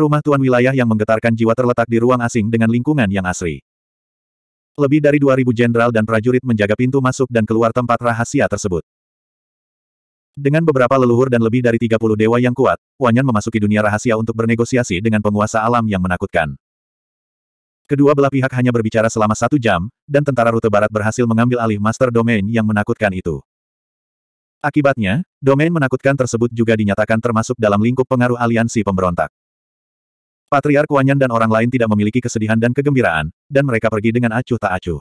Rumah tuan wilayah yang menggetarkan jiwa terletak di ruang asing dengan lingkungan yang asri. Lebih dari 2.000 jenderal dan prajurit menjaga pintu masuk dan keluar tempat rahasia tersebut. Dengan beberapa leluhur dan lebih dari 30 dewa yang kuat, Wanyan memasuki dunia rahasia untuk bernegosiasi dengan penguasa alam yang menakutkan. Kedua belah pihak hanya berbicara selama satu jam, dan tentara rute barat berhasil mengambil alih master domain yang menakutkan itu. Akibatnya, domain menakutkan tersebut juga dinyatakan termasuk dalam lingkup pengaruh aliansi pemberontak. Patriark Wanyan dan orang lain tidak memiliki kesedihan dan kegembiraan, dan mereka pergi dengan acuh tak acuh.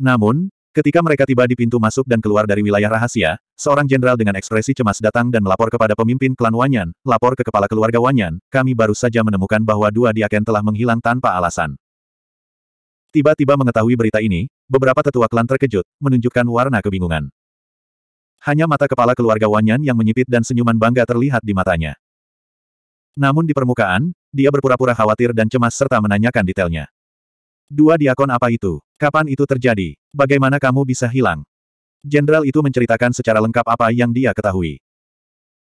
Namun, ketika mereka tiba di pintu masuk dan keluar dari wilayah rahasia, seorang jenderal dengan ekspresi cemas datang dan melapor kepada pemimpin klan Wanyan, lapor ke kepala keluarga Wanyan, kami baru saja menemukan bahwa dua diaken telah menghilang tanpa alasan. Tiba-tiba mengetahui berita ini, beberapa tetua klan terkejut, menunjukkan warna kebingungan. Hanya mata kepala keluarga Wanyan yang menyipit dan senyuman bangga terlihat di matanya. Namun di permukaan, dia berpura-pura khawatir dan cemas serta menanyakan detailnya. Dua diakon apa itu? Kapan itu terjadi? Bagaimana kamu bisa hilang? Jenderal itu menceritakan secara lengkap apa yang dia ketahui.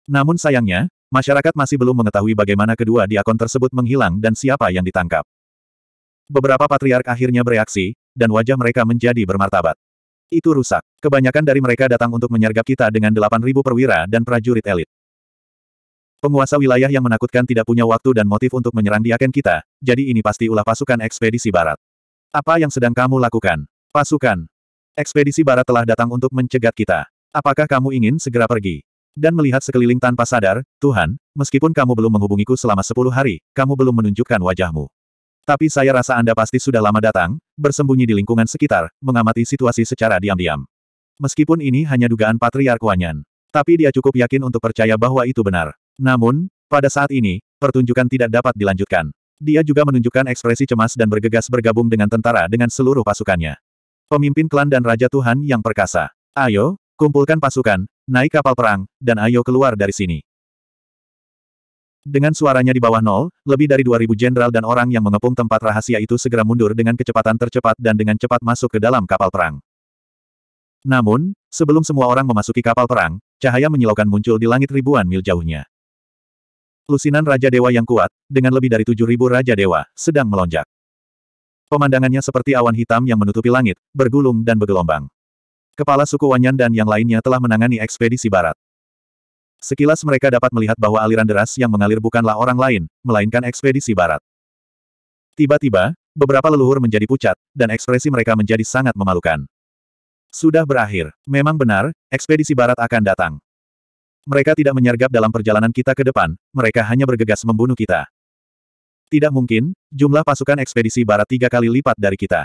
Namun sayangnya, masyarakat masih belum mengetahui bagaimana kedua diakon tersebut menghilang dan siapa yang ditangkap. Beberapa patriark akhirnya bereaksi, dan wajah mereka menjadi bermartabat. Itu rusak. Kebanyakan dari mereka datang untuk menyergap kita dengan 8.000 perwira dan prajurit elit. Penguasa wilayah yang menakutkan tidak punya waktu dan motif untuk menyerang diaken kita, jadi ini pasti ulah pasukan ekspedisi barat. Apa yang sedang kamu lakukan? Pasukan. Ekspedisi barat telah datang untuk mencegat kita. Apakah kamu ingin segera pergi? Dan melihat sekeliling tanpa sadar, Tuhan, meskipun kamu belum menghubungiku selama sepuluh hari, kamu belum menunjukkan wajahmu. Tapi saya rasa Anda pasti sudah lama datang, bersembunyi di lingkungan sekitar, mengamati situasi secara diam-diam. Meskipun ini hanya dugaan Patriark Wanyan. Tapi dia cukup yakin untuk percaya bahwa itu benar. Namun, pada saat ini, pertunjukan tidak dapat dilanjutkan. Dia juga menunjukkan ekspresi cemas dan bergegas bergabung dengan tentara dengan seluruh pasukannya. Pemimpin klan dan Raja Tuhan yang perkasa. Ayo, kumpulkan pasukan, naik kapal perang, dan ayo keluar dari sini. Dengan suaranya di bawah nol, lebih dari 2000 jenderal dan orang yang mengepung tempat rahasia itu segera mundur dengan kecepatan tercepat dan dengan cepat masuk ke dalam kapal perang. Namun, sebelum semua orang memasuki kapal perang, cahaya menyilaukan muncul di langit ribuan mil jauhnya. Lusinan Raja Dewa yang kuat, dengan lebih dari tujuh ribu Raja Dewa, sedang melonjak. Pemandangannya seperti awan hitam yang menutupi langit, bergulung dan bergelombang. Kepala suku Wanyan dan yang lainnya telah menangani ekspedisi barat. Sekilas mereka dapat melihat bahwa aliran deras yang mengalir bukanlah orang lain, melainkan ekspedisi barat. Tiba-tiba, beberapa leluhur menjadi pucat, dan ekspresi mereka menjadi sangat memalukan. Sudah berakhir, memang benar, ekspedisi barat akan datang. Mereka tidak menyergap dalam perjalanan kita ke depan, mereka hanya bergegas membunuh kita. Tidak mungkin, jumlah pasukan ekspedisi barat tiga kali lipat dari kita.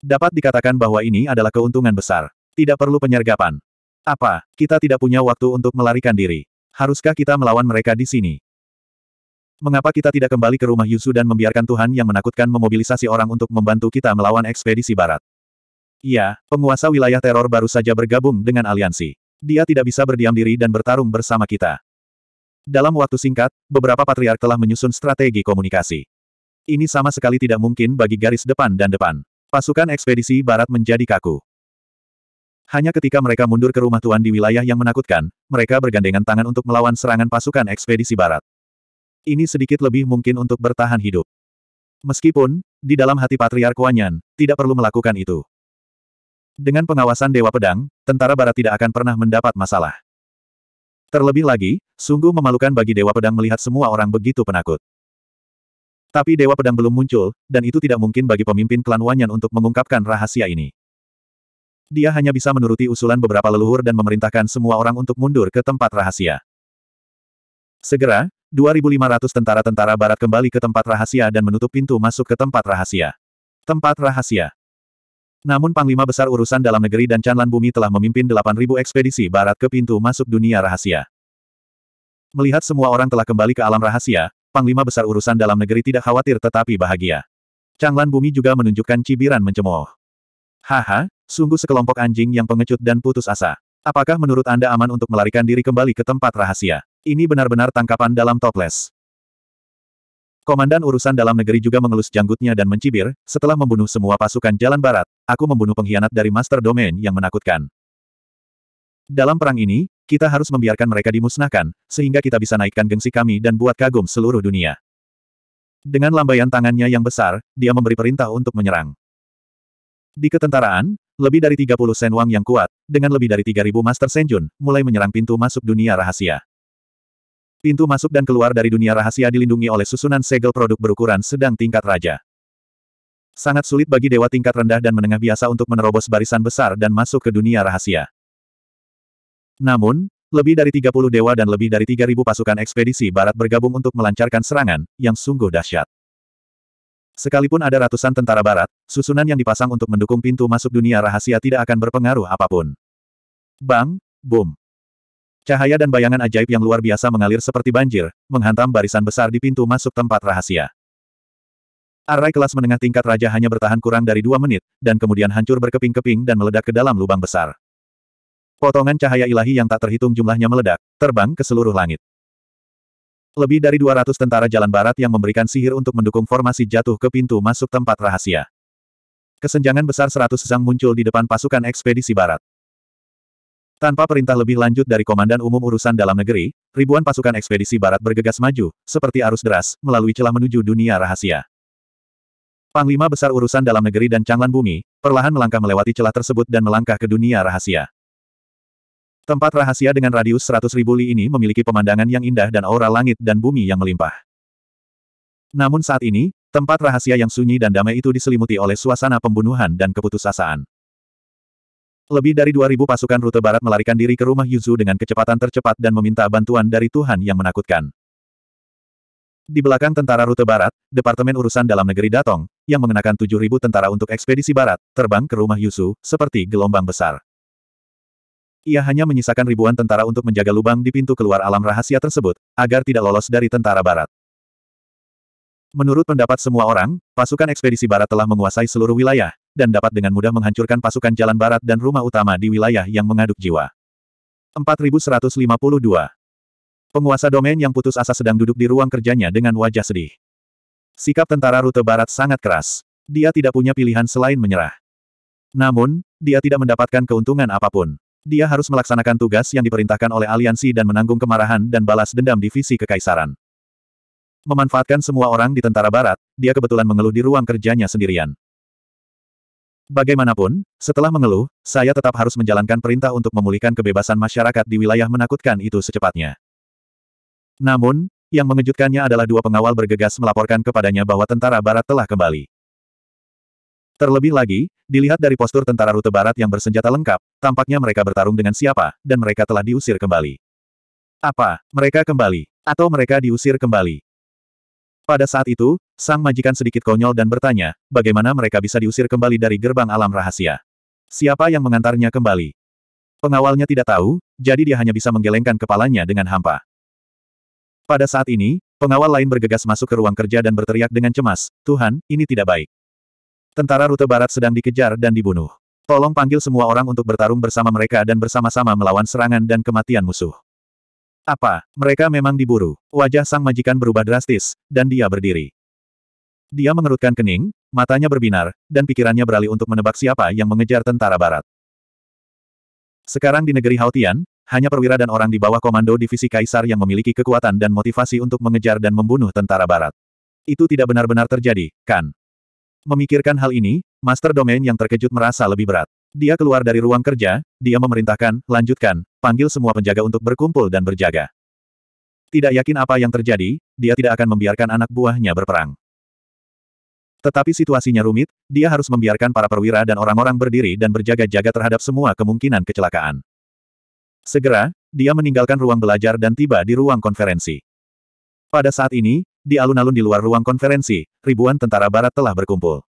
Dapat dikatakan bahwa ini adalah keuntungan besar. Tidak perlu penyergapan. Apa, kita tidak punya waktu untuk melarikan diri. Haruskah kita melawan mereka di sini? Mengapa kita tidak kembali ke rumah Yusu dan membiarkan Tuhan yang menakutkan memobilisasi orang untuk membantu kita melawan ekspedisi barat? Iya, penguasa wilayah teror baru saja bergabung dengan aliansi. Dia tidak bisa berdiam diri dan bertarung bersama kita. Dalam waktu singkat, beberapa patriark telah menyusun strategi komunikasi. Ini sama sekali tidak mungkin bagi garis depan dan depan. Pasukan ekspedisi barat menjadi kaku. Hanya ketika mereka mundur ke rumah Tuan di wilayah yang menakutkan, mereka bergandengan tangan untuk melawan serangan pasukan ekspedisi barat. Ini sedikit lebih mungkin untuk bertahan hidup. Meskipun, di dalam hati Patriark Wanyan, tidak perlu melakukan itu. Dengan pengawasan Dewa Pedang, tentara barat tidak akan pernah mendapat masalah. Terlebih lagi, sungguh memalukan bagi Dewa Pedang melihat semua orang begitu penakut. Tapi Dewa Pedang belum muncul, dan itu tidak mungkin bagi pemimpin klan Wanyan untuk mengungkapkan rahasia ini. Dia hanya bisa menuruti usulan beberapa leluhur dan memerintahkan semua orang untuk mundur ke tempat rahasia. Segera, 2.500 tentara-tentara barat kembali ke tempat rahasia dan menutup pintu masuk ke tempat rahasia. Tempat rahasia. Namun Panglima Besar Urusan Dalam Negeri dan Canlan Bumi telah memimpin 8.000 ekspedisi barat ke pintu masuk dunia rahasia. Melihat semua orang telah kembali ke alam rahasia, Panglima Besar Urusan Dalam Negeri tidak khawatir tetapi bahagia. Canglan Bumi juga menunjukkan cibiran mencemooh. Haha, sungguh sekelompok anjing yang pengecut dan putus asa. Apakah menurut Anda aman untuk melarikan diri kembali ke tempat rahasia? Ini benar-benar tangkapan dalam toples. Komandan urusan dalam negeri juga mengelus janggutnya dan mencibir, setelah membunuh semua pasukan jalan barat, aku membunuh pengkhianat dari Master Domain yang menakutkan. Dalam perang ini, kita harus membiarkan mereka dimusnahkan, sehingga kita bisa naikkan gengsi kami dan buat kagum seluruh dunia. Dengan lambaian tangannya yang besar, dia memberi perintah untuk menyerang. Di ketentaraan, lebih dari 30 sen wang yang kuat, dengan lebih dari 3000 Master Senjun, mulai menyerang pintu masuk dunia rahasia. Pintu masuk dan keluar dari dunia rahasia dilindungi oleh susunan segel produk berukuran sedang tingkat raja. Sangat sulit bagi dewa tingkat rendah dan menengah biasa untuk menerobos barisan besar dan masuk ke dunia rahasia. Namun, lebih dari 30 dewa dan lebih dari 3.000 pasukan ekspedisi barat bergabung untuk melancarkan serangan, yang sungguh dahsyat. Sekalipun ada ratusan tentara barat, susunan yang dipasang untuk mendukung pintu masuk dunia rahasia tidak akan berpengaruh apapun. Bang, boom. Cahaya dan bayangan ajaib yang luar biasa mengalir seperti banjir, menghantam barisan besar di pintu masuk tempat rahasia. Arai kelas menengah tingkat raja hanya bertahan kurang dari dua menit, dan kemudian hancur berkeping-keping dan meledak ke dalam lubang besar. Potongan cahaya ilahi yang tak terhitung jumlahnya meledak, terbang ke seluruh langit. Lebih dari 200 tentara jalan barat yang memberikan sihir untuk mendukung formasi jatuh ke pintu masuk tempat rahasia. Kesenjangan besar seratus sang muncul di depan pasukan ekspedisi barat. Tanpa perintah lebih lanjut dari Komandan Umum Urusan Dalam Negeri, ribuan pasukan ekspedisi barat bergegas maju, seperti arus deras, melalui celah menuju dunia rahasia. Panglima Besar Urusan Dalam Negeri dan Changlan Bumi, perlahan melangkah melewati celah tersebut dan melangkah ke dunia rahasia. Tempat rahasia dengan radius 100 ribu li ini memiliki pemandangan yang indah dan aura langit dan bumi yang melimpah. Namun saat ini, tempat rahasia yang sunyi dan damai itu diselimuti oleh suasana pembunuhan dan keputusasaan. Lebih dari 2.000 pasukan rute barat melarikan diri ke rumah Yuzu dengan kecepatan tercepat dan meminta bantuan dari Tuhan yang menakutkan. Di belakang tentara rute barat, Departemen Urusan Dalam Negeri Datong, yang mengenakan 7.000 tentara untuk ekspedisi barat, terbang ke rumah Yuzu, seperti gelombang besar. Ia hanya menyisakan ribuan tentara untuk menjaga lubang di pintu keluar alam rahasia tersebut, agar tidak lolos dari tentara barat. Menurut pendapat semua orang, pasukan ekspedisi barat telah menguasai seluruh wilayah, dan dapat dengan mudah menghancurkan pasukan jalan barat dan rumah utama di wilayah yang mengaduk jiwa. 4152. Penguasa domain yang putus asa sedang duduk di ruang kerjanya dengan wajah sedih. Sikap tentara rute barat sangat keras. Dia tidak punya pilihan selain menyerah. Namun, dia tidak mendapatkan keuntungan apapun. Dia harus melaksanakan tugas yang diperintahkan oleh aliansi dan menanggung kemarahan dan balas dendam divisi kekaisaran. Memanfaatkan semua orang di tentara barat, dia kebetulan mengeluh di ruang kerjanya sendirian. Bagaimanapun, setelah mengeluh, saya tetap harus menjalankan perintah untuk memulihkan kebebasan masyarakat di wilayah menakutkan itu secepatnya. Namun, yang mengejutkannya adalah dua pengawal bergegas melaporkan kepadanya bahwa tentara barat telah kembali. Terlebih lagi, dilihat dari postur tentara rute barat yang bersenjata lengkap, tampaknya mereka bertarung dengan siapa, dan mereka telah diusir kembali. Apa, mereka kembali? Atau mereka diusir kembali? Pada saat itu, sang majikan sedikit konyol dan bertanya, bagaimana mereka bisa diusir kembali dari gerbang alam rahasia. Siapa yang mengantarnya kembali? Pengawalnya tidak tahu, jadi dia hanya bisa menggelengkan kepalanya dengan hampa. Pada saat ini, pengawal lain bergegas masuk ke ruang kerja dan berteriak dengan cemas, Tuhan, ini tidak baik. Tentara rute barat sedang dikejar dan dibunuh. Tolong panggil semua orang untuk bertarung bersama mereka dan bersama-sama melawan serangan dan kematian musuh. Apa, mereka memang diburu? Wajah sang majikan berubah drastis, dan dia berdiri. Dia mengerutkan kening, matanya berbinar, dan pikirannya beralih untuk menebak siapa yang mengejar tentara barat. Sekarang di negeri Hautian, hanya perwira dan orang di bawah komando divisi kaisar yang memiliki kekuatan dan motivasi untuk mengejar dan membunuh tentara barat. Itu tidak benar-benar terjadi, kan? Memikirkan hal ini, Master Domain yang terkejut merasa lebih berat. Dia keluar dari ruang kerja, dia memerintahkan, lanjutkan, panggil semua penjaga untuk berkumpul dan berjaga. Tidak yakin apa yang terjadi, dia tidak akan membiarkan anak buahnya berperang. Tetapi situasinya rumit, dia harus membiarkan para perwira dan orang-orang berdiri dan berjaga-jaga terhadap semua kemungkinan kecelakaan. Segera, dia meninggalkan ruang belajar dan tiba di ruang konferensi. Pada saat ini, di alun-alun di luar ruang konferensi, ribuan tentara barat telah berkumpul.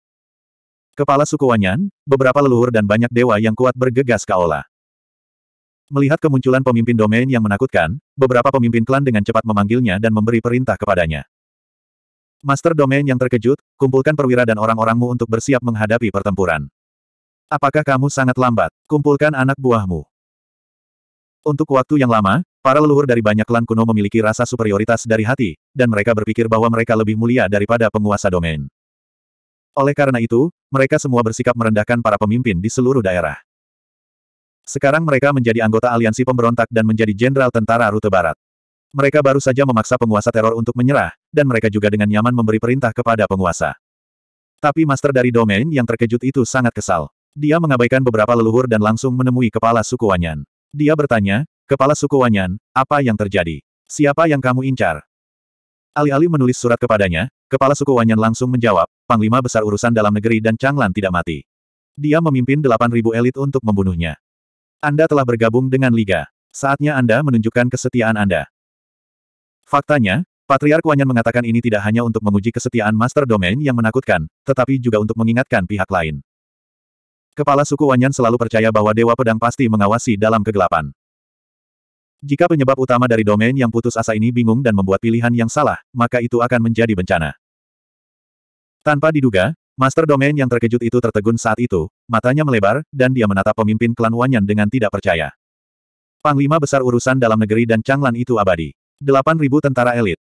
Kepala suku Wanyan, beberapa leluhur dan banyak dewa yang kuat bergegas ke Olah. Melihat kemunculan pemimpin domain yang menakutkan, beberapa pemimpin klan dengan cepat memanggilnya dan memberi perintah kepadanya. Master domain yang terkejut, kumpulkan perwira dan orang-orangmu untuk bersiap menghadapi pertempuran. Apakah kamu sangat lambat? Kumpulkan anak buahmu. Untuk waktu yang lama, para leluhur dari banyak klan kuno memiliki rasa superioritas dari hati, dan mereka berpikir bahwa mereka lebih mulia daripada penguasa domain. Oleh karena itu, mereka semua bersikap merendahkan para pemimpin di seluruh daerah. Sekarang mereka menjadi anggota aliansi pemberontak dan menjadi jenderal tentara rute barat. Mereka baru saja memaksa penguasa teror untuk menyerah, dan mereka juga dengan nyaman memberi perintah kepada penguasa. Tapi master dari domain yang terkejut itu sangat kesal. Dia mengabaikan beberapa leluhur dan langsung menemui kepala suku Wanyan. Dia bertanya, Kepala suku Wanyan, apa yang terjadi? Siapa yang kamu incar? Alih-alih menulis surat kepadanya, Kepala suku Wanyan langsung menjawab, Panglima Besar Urusan Dalam Negeri dan Changlan tidak mati. Dia memimpin 8.000 elit untuk membunuhnya. Anda telah bergabung dengan Liga. Saatnya Anda menunjukkan kesetiaan Anda. Faktanya, Patriark Wanyan mengatakan ini tidak hanya untuk menguji kesetiaan Master Domain yang menakutkan, tetapi juga untuk mengingatkan pihak lain. Kepala suku Wanyan selalu percaya bahwa Dewa Pedang pasti mengawasi dalam kegelapan. Jika penyebab utama dari domain yang putus asa ini bingung dan membuat pilihan yang salah, maka itu akan menjadi bencana. Tanpa diduga, Master Domain yang terkejut itu tertegun saat itu, matanya melebar, dan dia menatap pemimpin klan Wanyan dengan tidak percaya. Panglima besar urusan dalam negeri dan Changlan itu abadi. 8.000 tentara elit.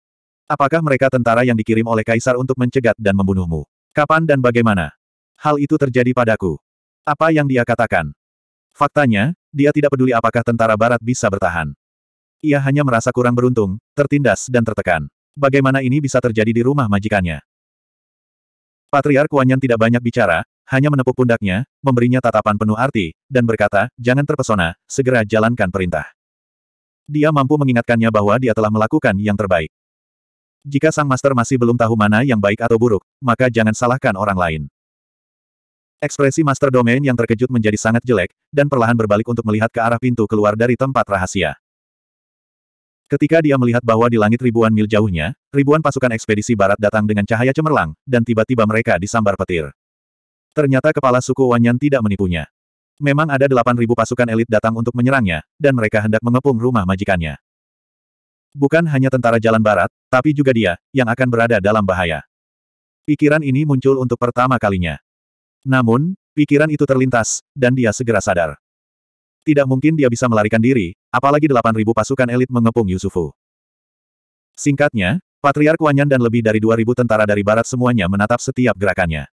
Apakah mereka tentara yang dikirim oleh kaisar untuk mencegat dan membunuhmu? Kapan dan bagaimana? Hal itu terjadi padaku. Apa yang dia katakan? Faktanya, dia tidak peduli apakah tentara barat bisa bertahan. Ia hanya merasa kurang beruntung, tertindas dan tertekan. Bagaimana ini bisa terjadi di rumah majikannya? Patriark Wanyan tidak banyak bicara, hanya menepuk pundaknya, memberinya tatapan penuh arti, dan berkata, jangan terpesona, segera jalankan perintah. Dia mampu mengingatkannya bahwa dia telah melakukan yang terbaik. Jika Sang Master masih belum tahu mana yang baik atau buruk, maka jangan salahkan orang lain. Ekspresi Master Domain yang terkejut menjadi sangat jelek, dan perlahan berbalik untuk melihat ke arah pintu keluar dari tempat rahasia. Ketika dia melihat bahwa di langit ribuan mil jauhnya, ribuan pasukan ekspedisi barat datang dengan cahaya cemerlang, dan tiba-tiba mereka disambar petir. Ternyata kepala suku Wanyan tidak menipunya. Memang ada 8.000 pasukan elit datang untuk menyerangnya, dan mereka hendak mengepung rumah majikannya. Bukan hanya tentara jalan barat, tapi juga dia, yang akan berada dalam bahaya. Pikiran ini muncul untuk pertama kalinya. Namun, pikiran itu terlintas, dan dia segera sadar. Tidak mungkin dia bisa melarikan diri, apalagi 8.000 pasukan elit mengepung Yusufu. Singkatnya, Patriark Wanyan dan lebih dari 2.000 tentara dari barat semuanya menatap setiap gerakannya.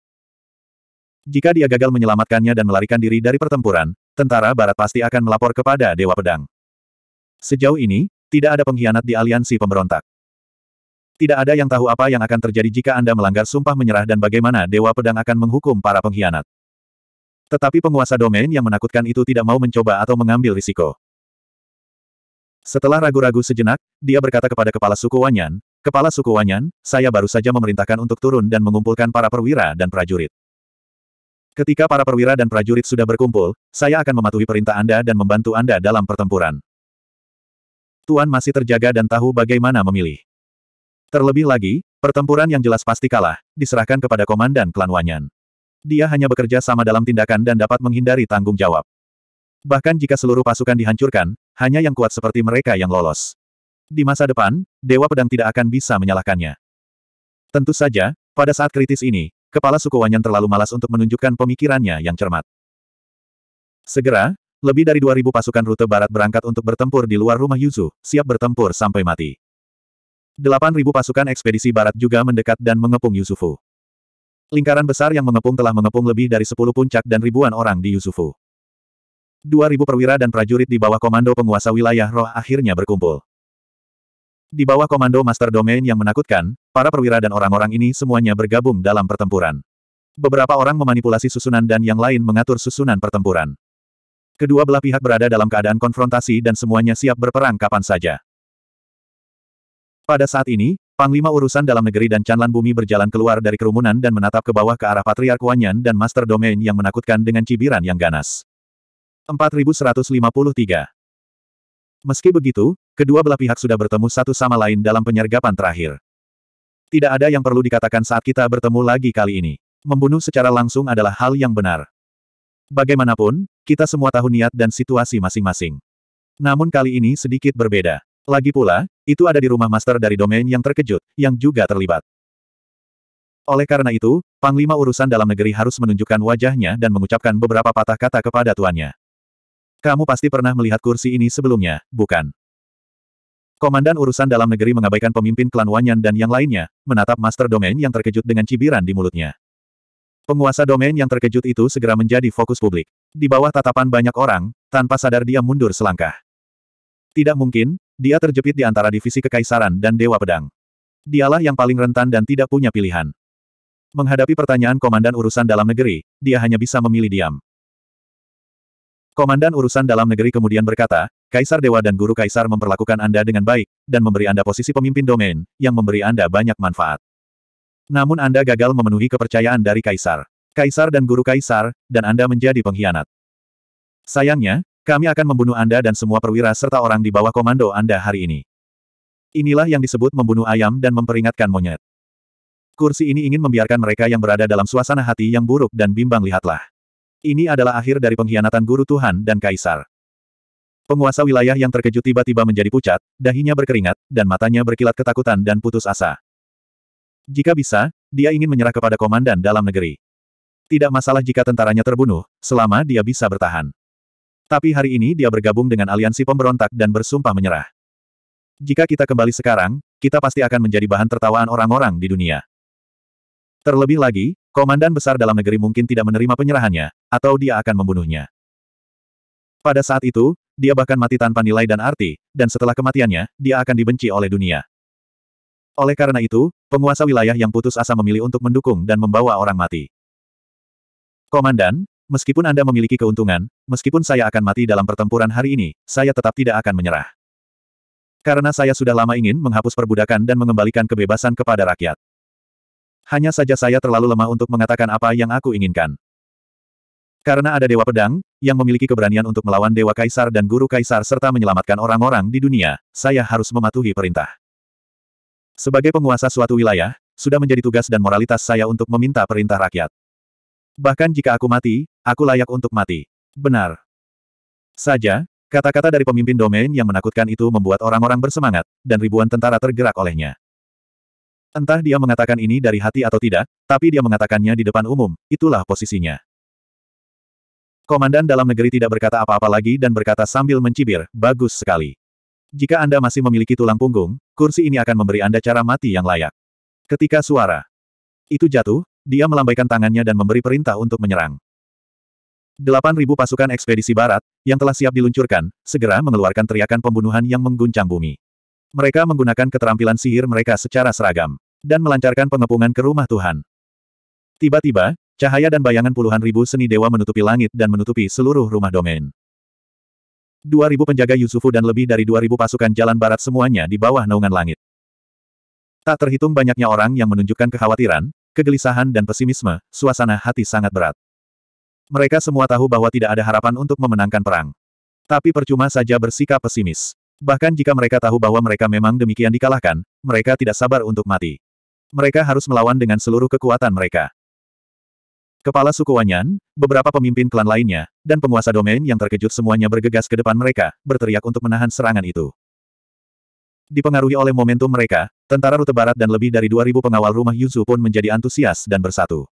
Jika dia gagal menyelamatkannya dan melarikan diri dari pertempuran, tentara barat pasti akan melapor kepada Dewa Pedang. Sejauh ini, tidak ada pengkhianat di aliansi pemberontak. Tidak ada yang tahu apa yang akan terjadi jika Anda melanggar sumpah menyerah dan bagaimana Dewa Pedang akan menghukum para pengkhianat. Tetapi penguasa domain yang menakutkan itu tidak mau mencoba atau mengambil risiko. Setelah ragu-ragu sejenak, dia berkata kepada kepala suku Wanyan, Kepala suku Wanyan, saya baru saja memerintahkan untuk turun dan mengumpulkan para perwira dan prajurit. Ketika para perwira dan prajurit sudah berkumpul, saya akan mematuhi perintah Anda dan membantu Anda dalam pertempuran. Tuan masih terjaga dan tahu bagaimana memilih. Terlebih lagi, pertempuran yang jelas pasti kalah, diserahkan kepada komandan klan Wanyan dia hanya bekerja sama dalam tindakan dan dapat menghindari tanggung jawab. Bahkan jika seluruh pasukan dihancurkan, hanya yang kuat seperti mereka yang lolos. Di masa depan, Dewa Pedang tidak akan bisa menyalahkannya. Tentu saja, pada saat kritis ini, kepala suku Wanyan terlalu malas untuk menunjukkan pemikirannya yang cermat. Segera, lebih dari 2.000 pasukan rute barat berangkat untuk bertempur di luar rumah Yuzu, siap bertempur sampai mati. 8.000 pasukan ekspedisi barat juga mendekat dan mengepung Yusufu. Lingkaran besar yang mengepung telah mengepung lebih dari sepuluh puncak dan ribuan orang di Yusufu. Dua ribu perwira dan prajurit di bawah komando penguasa wilayah roh akhirnya berkumpul. Di bawah komando Master Domain yang menakutkan, para perwira dan orang-orang ini semuanya bergabung dalam pertempuran. Beberapa orang memanipulasi susunan dan yang lain mengatur susunan pertempuran. Kedua belah pihak berada dalam keadaan konfrontasi dan semuanya siap berperang kapan saja. Pada saat ini, Panglima urusan dalam negeri dan canlan Bumi berjalan keluar dari kerumunan dan menatap ke bawah ke arah Patriark Wanyan dan Master Domain yang menakutkan dengan cibiran yang ganas. 4153 Meski begitu, kedua belah pihak sudah bertemu satu sama lain dalam penyergapan terakhir. Tidak ada yang perlu dikatakan saat kita bertemu lagi kali ini. Membunuh secara langsung adalah hal yang benar. Bagaimanapun, kita semua tahu niat dan situasi masing-masing. Namun kali ini sedikit berbeda. Lagi pula, itu ada di rumah master dari domain yang terkejut, yang juga terlibat. Oleh karena itu, Panglima urusan dalam negeri harus menunjukkan wajahnya dan mengucapkan beberapa patah kata kepada tuannya. Kamu pasti pernah melihat kursi ini sebelumnya, bukan? Komandan urusan dalam negeri mengabaikan pemimpin klan Wanyan dan yang lainnya, menatap master domain yang terkejut dengan cibiran di mulutnya. Penguasa domain yang terkejut itu segera menjadi fokus publik. Di bawah tatapan banyak orang, tanpa sadar dia mundur selangkah. Tidak mungkin, dia terjepit di antara divisi kekaisaran dan Dewa Pedang. Dialah yang paling rentan dan tidak punya pilihan. Menghadapi pertanyaan Komandan Urusan Dalam Negeri, dia hanya bisa memilih diam. Komandan Urusan Dalam Negeri kemudian berkata, Kaisar Dewa dan Guru Kaisar memperlakukan Anda dengan baik, dan memberi Anda posisi pemimpin domain, yang memberi Anda banyak manfaat. Namun Anda gagal memenuhi kepercayaan dari Kaisar. Kaisar dan Guru Kaisar, dan Anda menjadi pengkhianat. Sayangnya, kami akan membunuh Anda dan semua perwira serta orang di bawah komando Anda hari ini. Inilah yang disebut membunuh ayam dan memperingatkan monyet. Kursi ini ingin membiarkan mereka yang berada dalam suasana hati yang buruk dan bimbang lihatlah. Ini adalah akhir dari pengkhianatan guru Tuhan dan Kaisar. Penguasa wilayah yang terkejut tiba-tiba menjadi pucat, dahinya berkeringat, dan matanya berkilat ketakutan dan putus asa. Jika bisa, dia ingin menyerah kepada komandan dalam negeri. Tidak masalah jika tentaranya terbunuh, selama dia bisa bertahan. Tapi hari ini dia bergabung dengan aliansi pemberontak dan bersumpah menyerah. Jika kita kembali sekarang, kita pasti akan menjadi bahan tertawaan orang-orang di dunia. Terlebih lagi, komandan besar dalam negeri mungkin tidak menerima penyerahannya, atau dia akan membunuhnya. Pada saat itu, dia bahkan mati tanpa nilai dan arti, dan setelah kematiannya, dia akan dibenci oleh dunia. Oleh karena itu, penguasa wilayah yang putus asa memilih untuk mendukung dan membawa orang mati. Komandan, Meskipun Anda memiliki keuntungan, meskipun saya akan mati dalam pertempuran hari ini, saya tetap tidak akan menyerah. Karena saya sudah lama ingin menghapus perbudakan dan mengembalikan kebebasan kepada rakyat. Hanya saja saya terlalu lemah untuk mengatakan apa yang aku inginkan. Karena ada Dewa Pedang, yang memiliki keberanian untuk melawan Dewa Kaisar dan Guru Kaisar serta menyelamatkan orang-orang di dunia, saya harus mematuhi perintah. Sebagai penguasa suatu wilayah, sudah menjadi tugas dan moralitas saya untuk meminta perintah rakyat. Bahkan jika aku mati, aku layak untuk mati. Benar. Saja, kata-kata dari pemimpin domain yang menakutkan itu membuat orang-orang bersemangat, dan ribuan tentara tergerak olehnya. Entah dia mengatakan ini dari hati atau tidak, tapi dia mengatakannya di depan umum, itulah posisinya. Komandan dalam negeri tidak berkata apa-apa lagi dan berkata sambil mencibir, bagus sekali. Jika Anda masih memiliki tulang punggung, kursi ini akan memberi Anda cara mati yang layak. Ketika suara itu jatuh, dia melambaikan tangannya dan memberi perintah untuk menyerang. 8.000 pasukan ekspedisi barat, yang telah siap diluncurkan, segera mengeluarkan teriakan pembunuhan yang mengguncang bumi. Mereka menggunakan keterampilan sihir mereka secara seragam, dan melancarkan pengepungan ke rumah Tuhan. Tiba-tiba, cahaya dan bayangan puluhan ribu seni dewa menutupi langit dan menutupi seluruh rumah domain. 2.000 penjaga Yusufu dan lebih dari 2.000 pasukan jalan barat semuanya di bawah naungan langit. Tak terhitung banyaknya orang yang menunjukkan kekhawatiran, kegelisahan dan pesimisme, suasana hati sangat berat. Mereka semua tahu bahwa tidak ada harapan untuk memenangkan perang. Tapi percuma saja bersikap pesimis. Bahkan jika mereka tahu bahwa mereka memang demikian dikalahkan, mereka tidak sabar untuk mati. Mereka harus melawan dengan seluruh kekuatan mereka. Kepala suku Wanyan, beberapa pemimpin klan lainnya, dan penguasa domain yang terkejut semuanya bergegas ke depan mereka, berteriak untuk menahan serangan itu. Dipengaruhi oleh momentum mereka, tentara rute barat dan lebih dari 2.000 pengawal rumah Yuzu pun menjadi antusias dan bersatu.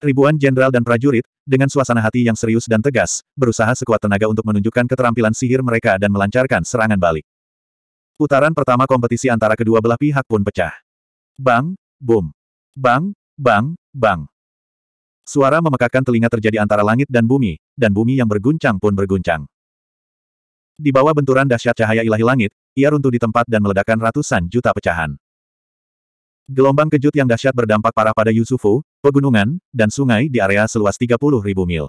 Ribuan jenderal dan prajurit, dengan suasana hati yang serius dan tegas, berusaha sekuat tenaga untuk menunjukkan keterampilan sihir mereka dan melancarkan serangan balik. Putaran pertama kompetisi antara kedua belah pihak pun pecah. Bang, boom. Bang, bang, bang. Suara memekakan telinga terjadi antara langit dan bumi, dan bumi yang berguncang pun berguncang. Di bawah benturan dahsyat cahaya ilahi langit, ia runtuh di tempat dan meledakkan ratusan juta pecahan. Gelombang kejut yang dahsyat berdampak parah pada Yusufu, pegunungan, dan sungai di area seluas 30.000 mil.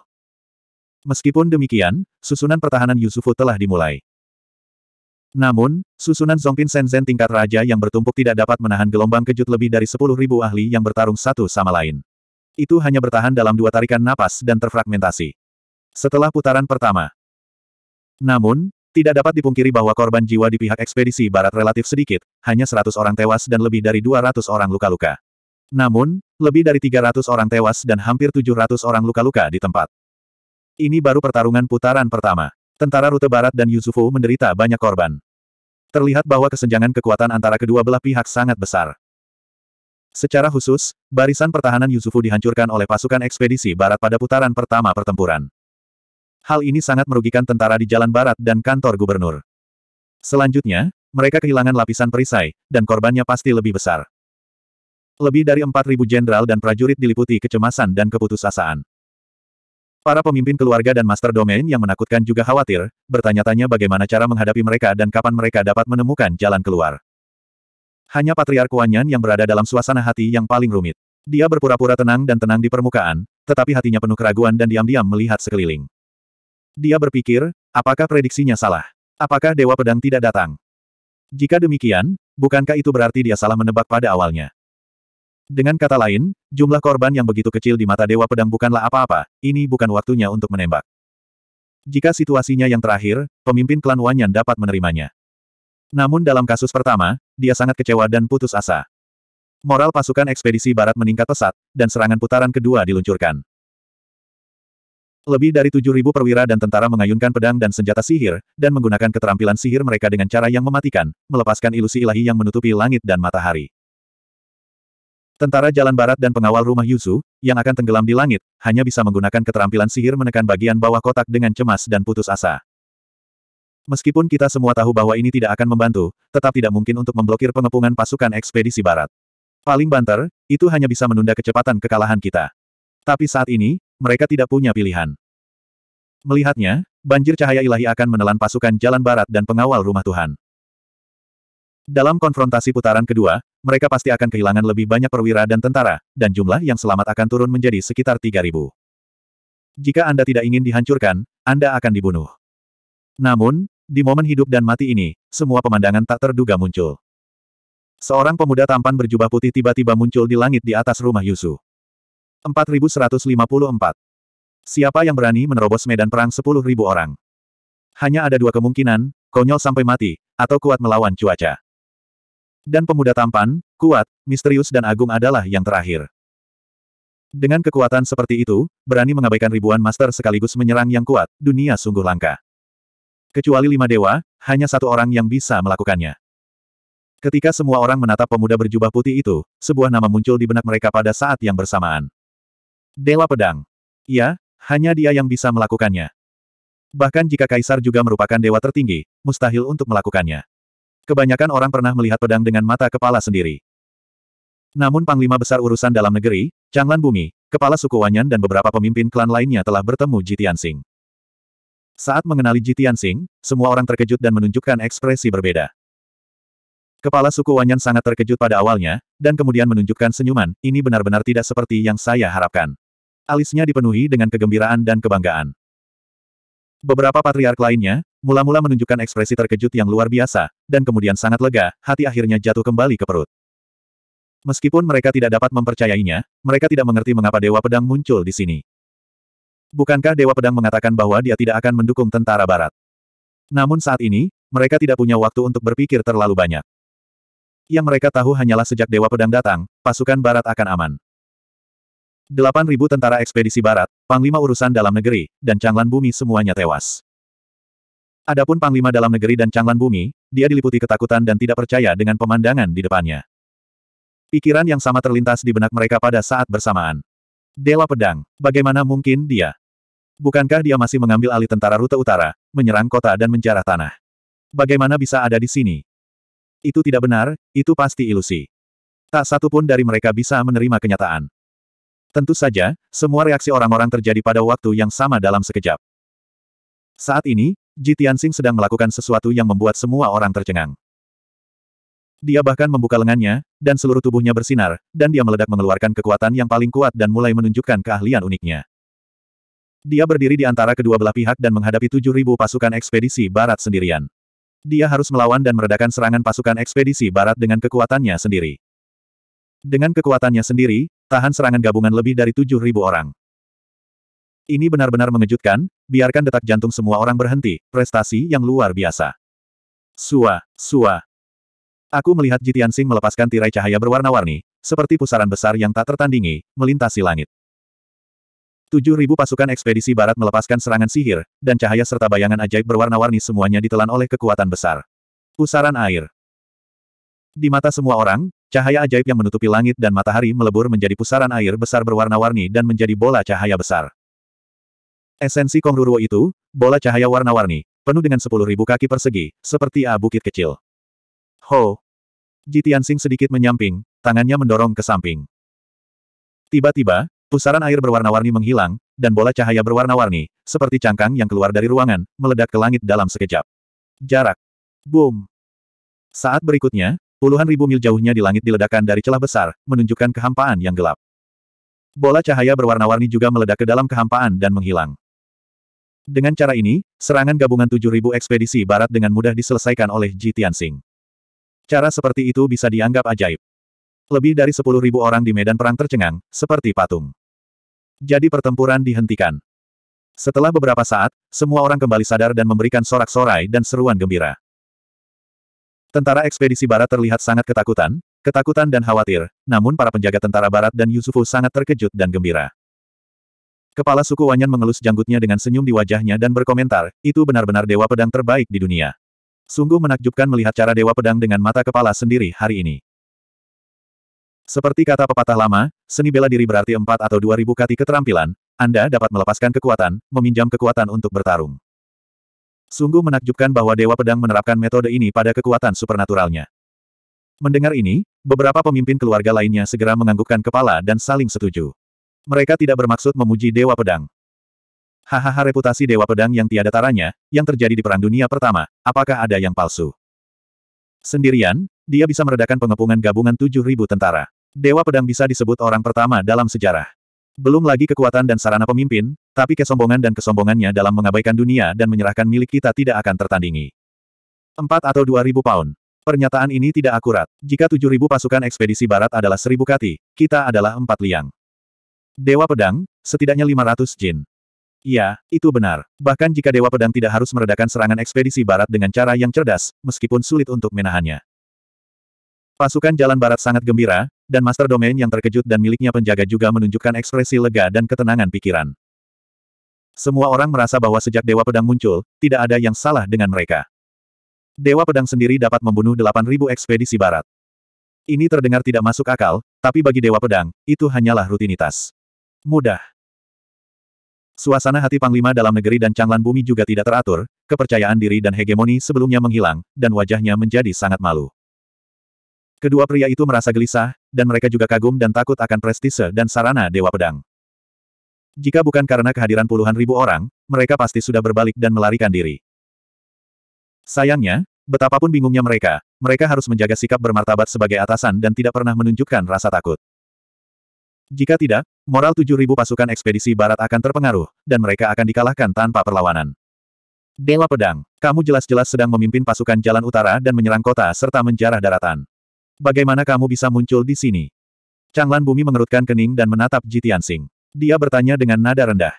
Meskipun demikian, susunan pertahanan Yusufu telah dimulai. Namun, susunan Zongpin Shenzhen tingkat raja yang bertumpuk tidak dapat menahan gelombang kejut lebih dari 10.000 ahli yang bertarung satu sama lain. Itu hanya bertahan dalam dua tarikan napas dan terfragmentasi. Setelah putaran pertama. Namun, tidak dapat dipungkiri bahwa korban jiwa di pihak ekspedisi barat relatif sedikit, hanya 100 orang tewas dan lebih dari 200 orang luka-luka. Namun, lebih dari 300 orang tewas dan hampir 700 orang luka-luka di tempat. Ini baru pertarungan putaran pertama. Tentara rute barat dan Yuzufu menderita banyak korban. Terlihat bahwa kesenjangan kekuatan antara kedua belah pihak sangat besar. Secara khusus, barisan pertahanan Yuzufu dihancurkan oleh pasukan ekspedisi barat pada putaran pertama pertempuran. Hal ini sangat merugikan tentara di jalan barat dan kantor gubernur. Selanjutnya, mereka kehilangan lapisan perisai, dan korbannya pasti lebih besar. Lebih dari 4.000 jenderal dan prajurit diliputi kecemasan dan keputusasaan. Para pemimpin keluarga dan master domain yang menakutkan juga khawatir, bertanya-tanya bagaimana cara menghadapi mereka dan kapan mereka dapat menemukan jalan keluar. Hanya Patriark Wanyan yang berada dalam suasana hati yang paling rumit. Dia berpura-pura tenang dan tenang di permukaan, tetapi hatinya penuh keraguan dan diam-diam melihat sekeliling. Dia berpikir, apakah prediksinya salah? Apakah Dewa Pedang tidak datang? Jika demikian, bukankah itu berarti dia salah menebak pada awalnya? Dengan kata lain, jumlah korban yang begitu kecil di mata Dewa Pedang bukanlah apa-apa, ini bukan waktunya untuk menembak. Jika situasinya yang terakhir, pemimpin klan Wanyan dapat menerimanya. Namun dalam kasus pertama, dia sangat kecewa dan putus asa. Moral pasukan ekspedisi barat meningkat pesat, dan serangan putaran kedua diluncurkan. Lebih dari 7.000 perwira dan tentara mengayunkan pedang dan senjata sihir, dan menggunakan keterampilan sihir mereka dengan cara yang mematikan, melepaskan ilusi ilahi yang menutupi langit dan matahari. Tentara jalan barat dan pengawal rumah Yuzu, yang akan tenggelam di langit, hanya bisa menggunakan keterampilan sihir menekan bagian bawah kotak dengan cemas dan putus asa. Meskipun kita semua tahu bahwa ini tidak akan membantu, tetap tidak mungkin untuk memblokir pengepungan pasukan ekspedisi barat. Paling banter, itu hanya bisa menunda kecepatan kekalahan kita. Tapi saat ini, mereka tidak punya pilihan. Melihatnya, banjir cahaya ilahi akan menelan pasukan jalan barat dan pengawal rumah Tuhan. Dalam konfrontasi putaran kedua, mereka pasti akan kehilangan lebih banyak perwira dan tentara, dan jumlah yang selamat akan turun menjadi sekitar 3.000. Jika Anda tidak ingin dihancurkan, Anda akan dibunuh. Namun, di momen hidup dan mati ini, semua pemandangan tak terduga muncul. Seorang pemuda tampan berjubah putih tiba-tiba muncul di langit di atas rumah Yusuf. 4154. Siapa yang berani menerobos medan perang 10.000 orang? Hanya ada dua kemungkinan, konyol sampai mati, atau kuat melawan cuaca. Dan pemuda tampan, kuat, misterius dan agung adalah yang terakhir. Dengan kekuatan seperti itu, berani mengabaikan ribuan master sekaligus menyerang yang kuat, dunia sungguh langka. Kecuali lima dewa, hanya satu orang yang bisa melakukannya. Ketika semua orang menatap pemuda berjubah putih itu, sebuah nama muncul di benak mereka pada saat yang bersamaan. Dewa Pedang. Ya, hanya dia yang bisa melakukannya. Bahkan jika kaisar juga merupakan dewa tertinggi, mustahil untuk melakukannya. Kebanyakan orang pernah melihat pedang dengan mata kepala sendiri. Namun Panglima Besar Urusan Dalam Negeri, Changlan Bumi, Kepala Suku Wanyan dan beberapa pemimpin klan lainnya telah bertemu Jitian Sing. Saat mengenali Jitian Sing, semua orang terkejut dan menunjukkan ekspresi berbeda. Kepala Suku Wanyan sangat terkejut pada awalnya, dan kemudian menunjukkan senyuman, ini benar-benar tidak seperti yang saya harapkan. Alisnya dipenuhi dengan kegembiraan dan kebanggaan. Beberapa patriark lainnya, mula-mula menunjukkan ekspresi terkejut yang luar biasa, dan kemudian sangat lega, hati akhirnya jatuh kembali ke perut. Meskipun mereka tidak dapat mempercayainya, mereka tidak mengerti mengapa Dewa Pedang muncul di sini. Bukankah Dewa Pedang mengatakan bahwa dia tidak akan mendukung tentara barat? Namun saat ini, mereka tidak punya waktu untuk berpikir terlalu banyak. Yang mereka tahu hanyalah sejak Dewa Pedang datang, pasukan barat akan aman. 8.000 tentara ekspedisi barat, Panglima urusan dalam negeri, dan canglan Bumi semuanya tewas. Adapun Panglima dalam negeri dan canglan Bumi, dia diliputi ketakutan dan tidak percaya dengan pemandangan di depannya. Pikiran yang sama terlintas di benak mereka pada saat bersamaan. Dewa Pedang, bagaimana mungkin dia? Bukankah dia masih mengambil alih tentara rute utara, menyerang kota dan menjarah tanah? Bagaimana bisa ada di sini? Itu tidak benar, itu pasti ilusi. Tak satu pun dari mereka bisa menerima kenyataan. Tentu saja, semua reaksi orang-orang terjadi pada waktu yang sama dalam sekejap. Saat ini, Ji Tianxing sedang melakukan sesuatu yang membuat semua orang tercengang. Dia bahkan membuka lengannya, dan seluruh tubuhnya bersinar, dan dia meledak mengeluarkan kekuatan yang paling kuat dan mulai menunjukkan keahlian uniknya. Dia berdiri di antara kedua belah pihak dan menghadapi 7.000 pasukan ekspedisi barat sendirian. Dia harus melawan dan meredakan serangan pasukan ekspedisi barat dengan kekuatannya sendiri. Dengan kekuatannya sendiri, tahan serangan gabungan lebih dari 7.000 orang. Ini benar-benar mengejutkan, biarkan detak jantung semua orang berhenti, prestasi yang luar biasa. Sua, sua. Aku melihat Jitian Sing melepaskan tirai cahaya berwarna-warni, seperti pusaran besar yang tak tertandingi, melintasi langit. 7.000 pasukan ekspedisi barat melepaskan serangan sihir, dan cahaya serta bayangan ajaib berwarna-warni semuanya ditelan oleh kekuatan besar. Pusaran air. Di mata semua orang, Cahaya ajaib yang menutupi langit dan matahari melebur menjadi pusaran air besar berwarna-warni dan menjadi bola cahaya besar. Esensi Kongruruo itu, bola cahaya warna-warni, penuh dengan sepuluh ribu kaki persegi, seperti A Bukit Kecil. Ho! Jitiansing sedikit menyamping, tangannya mendorong ke samping. Tiba-tiba, pusaran air berwarna-warni menghilang, dan bola cahaya berwarna-warni, seperti cangkang yang keluar dari ruangan, meledak ke langit dalam sekejap. Jarak. Boom. Saat berikutnya, Puluhan ribu mil jauhnya di langit diledakkan dari celah besar, menunjukkan kehampaan yang gelap. Bola cahaya berwarna-warni juga meledak ke dalam kehampaan dan menghilang. Dengan cara ini, serangan gabungan 7.000 ekspedisi barat dengan mudah diselesaikan oleh Ji Tianxing. Cara seperti itu bisa dianggap ajaib. Lebih dari 10.000 orang di medan perang tercengang, seperti patung. Jadi pertempuran dihentikan. Setelah beberapa saat, semua orang kembali sadar dan memberikan sorak-sorai dan seruan gembira. Tentara ekspedisi barat terlihat sangat ketakutan, ketakutan dan khawatir, namun para penjaga tentara barat dan Yusufu sangat terkejut dan gembira. Kepala suku Wanyan mengelus janggutnya dengan senyum di wajahnya dan berkomentar, itu benar-benar dewa pedang terbaik di dunia. Sungguh menakjubkan melihat cara dewa pedang dengan mata kepala sendiri hari ini. Seperti kata pepatah lama, seni bela diri berarti empat atau dua ribu kati keterampilan, Anda dapat melepaskan kekuatan, meminjam kekuatan untuk bertarung. Sungguh menakjubkan bahwa Dewa Pedang menerapkan metode ini pada kekuatan supernaturalnya. Mendengar ini, beberapa pemimpin keluarga lainnya segera menganggukkan kepala dan saling setuju. Mereka tidak bermaksud memuji Dewa Pedang. Hahaha reputasi Dewa Pedang yang tiada taranya, yang terjadi di Perang Dunia Pertama, apakah ada yang palsu? Sendirian, dia bisa meredakan pengepungan gabungan 7.000 tentara. Dewa Pedang bisa disebut orang pertama dalam sejarah. Belum lagi kekuatan dan sarana pemimpin, tapi kesombongan dan kesombongannya dalam mengabaikan dunia dan menyerahkan milik kita tidak akan tertandingi. Empat atau dua ribu pound. Pernyataan ini tidak akurat. Jika tujuh ribu pasukan ekspedisi barat adalah seribu kati, kita adalah empat liang. Dewa Pedang, setidaknya lima ratus jin. Ya, itu benar. Bahkan jika Dewa Pedang tidak harus meredakan serangan ekspedisi barat dengan cara yang cerdas, meskipun sulit untuk menahannya. Pasukan Jalan Barat sangat gembira, dan Master Domain yang terkejut dan miliknya penjaga juga menunjukkan ekspresi lega dan ketenangan pikiran. Semua orang merasa bahwa sejak Dewa Pedang muncul, tidak ada yang salah dengan mereka. Dewa Pedang sendiri dapat membunuh 8.000 ekspedisi barat. Ini terdengar tidak masuk akal, tapi bagi Dewa Pedang, itu hanyalah rutinitas. Mudah. Suasana hati Panglima dalam negeri dan Canglan Bumi juga tidak teratur, kepercayaan diri dan hegemoni sebelumnya menghilang, dan wajahnya menjadi sangat malu. Kedua pria itu merasa gelisah, dan mereka juga kagum dan takut akan prestise dan sarana Dewa Pedang. Jika bukan karena kehadiran puluhan ribu orang, mereka pasti sudah berbalik dan melarikan diri. Sayangnya, betapapun bingungnya mereka, mereka harus menjaga sikap bermartabat sebagai atasan dan tidak pernah menunjukkan rasa takut. Jika tidak, moral 7.000 pasukan ekspedisi barat akan terpengaruh, dan mereka akan dikalahkan tanpa perlawanan. Dewa Pedang, kamu jelas-jelas sedang memimpin pasukan jalan utara dan menyerang kota serta menjarah daratan. Bagaimana kamu bisa muncul di sini? Changlan Bumi mengerutkan kening dan menatap Jitiansing. Dia bertanya dengan nada rendah.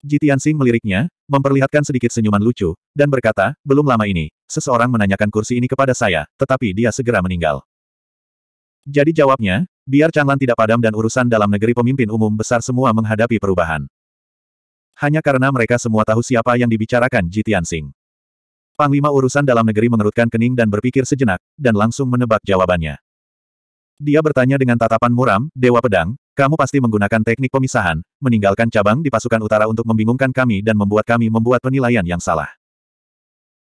Jitiansing meliriknya, memperlihatkan sedikit senyuman lucu, dan berkata, belum lama ini, seseorang menanyakan kursi ini kepada saya, tetapi dia segera meninggal. Jadi jawabnya, biar Changlan tidak padam dan urusan dalam negeri pemimpin umum besar semua menghadapi perubahan. Hanya karena mereka semua tahu siapa yang dibicarakan Jitiansing. Panglima urusan dalam negeri mengerutkan kening dan berpikir sejenak, dan langsung menebak jawabannya. Dia bertanya dengan tatapan muram, Dewa Pedang, kamu pasti menggunakan teknik pemisahan, meninggalkan cabang di pasukan utara untuk membingungkan kami dan membuat kami membuat penilaian yang salah.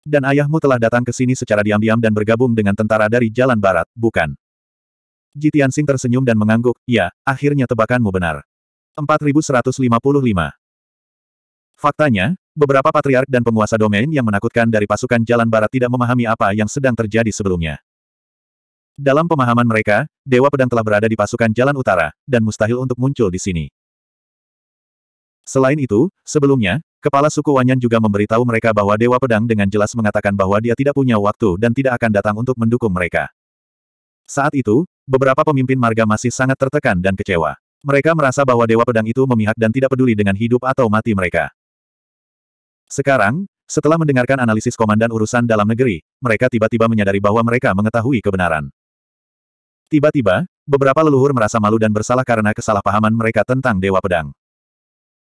Dan ayahmu telah datang ke sini secara diam-diam dan bergabung dengan tentara dari jalan barat, bukan? Jitian Sing tersenyum dan mengangguk, ya, akhirnya tebakanmu benar. 4155 Faktanya, Beberapa patriark dan penguasa domain yang menakutkan dari pasukan jalan barat tidak memahami apa yang sedang terjadi sebelumnya. Dalam pemahaman mereka, Dewa Pedang telah berada di pasukan jalan utara, dan mustahil untuk muncul di sini. Selain itu, sebelumnya, kepala suku Wanyan juga memberitahu mereka bahwa Dewa Pedang dengan jelas mengatakan bahwa dia tidak punya waktu dan tidak akan datang untuk mendukung mereka. Saat itu, beberapa pemimpin marga masih sangat tertekan dan kecewa. Mereka merasa bahwa Dewa Pedang itu memihak dan tidak peduli dengan hidup atau mati mereka. Sekarang, setelah mendengarkan analisis Komandan Urusan Dalam Negeri, mereka tiba-tiba menyadari bahwa mereka mengetahui kebenaran. Tiba-tiba, beberapa leluhur merasa malu dan bersalah karena kesalahpahaman mereka tentang Dewa Pedang.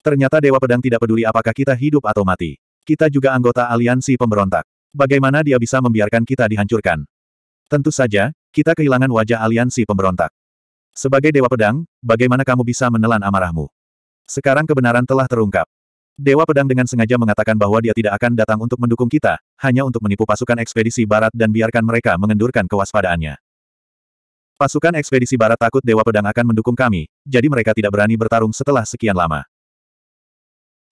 Ternyata Dewa Pedang tidak peduli apakah kita hidup atau mati. Kita juga anggota aliansi pemberontak. Bagaimana dia bisa membiarkan kita dihancurkan? Tentu saja, kita kehilangan wajah aliansi pemberontak. Sebagai Dewa Pedang, bagaimana kamu bisa menelan amarahmu? Sekarang kebenaran telah terungkap. Dewa Pedang dengan sengaja mengatakan bahwa dia tidak akan datang untuk mendukung kita, hanya untuk menipu pasukan ekspedisi barat dan biarkan mereka mengendurkan kewaspadaannya. Pasukan ekspedisi barat takut Dewa Pedang akan mendukung kami, jadi mereka tidak berani bertarung setelah sekian lama.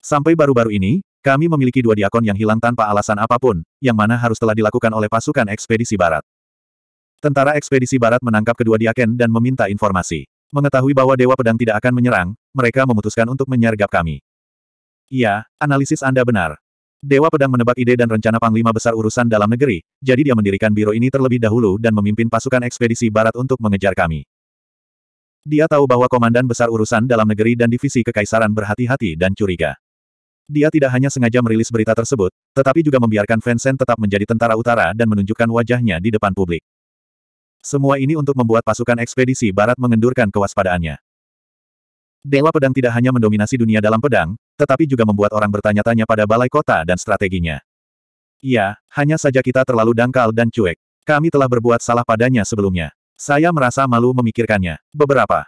Sampai baru-baru ini, kami memiliki dua diakon yang hilang tanpa alasan apapun, yang mana harus telah dilakukan oleh pasukan ekspedisi barat. Tentara ekspedisi barat menangkap kedua diaken dan meminta informasi. Mengetahui bahwa Dewa Pedang tidak akan menyerang, mereka memutuskan untuk menyergap kami. Iya, analisis Anda benar. Dewa Pedang menebak ide dan rencana Panglima Besar Urusan Dalam Negeri, jadi dia mendirikan biro ini terlebih dahulu dan memimpin pasukan ekspedisi barat untuk mengejar kami. Dia tahu bahwa Komandan Besar Urusan Dalam Negeri dan Divisi Kekaisaran berhati-hati dan curiga. Dia tidak hanya sengaja merilis berita tersebut, tetapi juga membiarkan Vincent tetap menjadi tentara utara dan menunjukkan wajahnya di depan publik. Semua ini untuk membuat pasukan ekspedisi barat mengendurkan kewaspadaannya. Dewa Pedang tidak hanya mendominasi dunia dalam pedang, tetapi juga membuat orang bertanya-tanya pada balai kota dan strateginya. Iya, hanya saja kita terlalu dangkal dan cuek. Kami telah berbuat salah padanya sebelumnya. Saya merasa malu memikirkannya. Beberapa.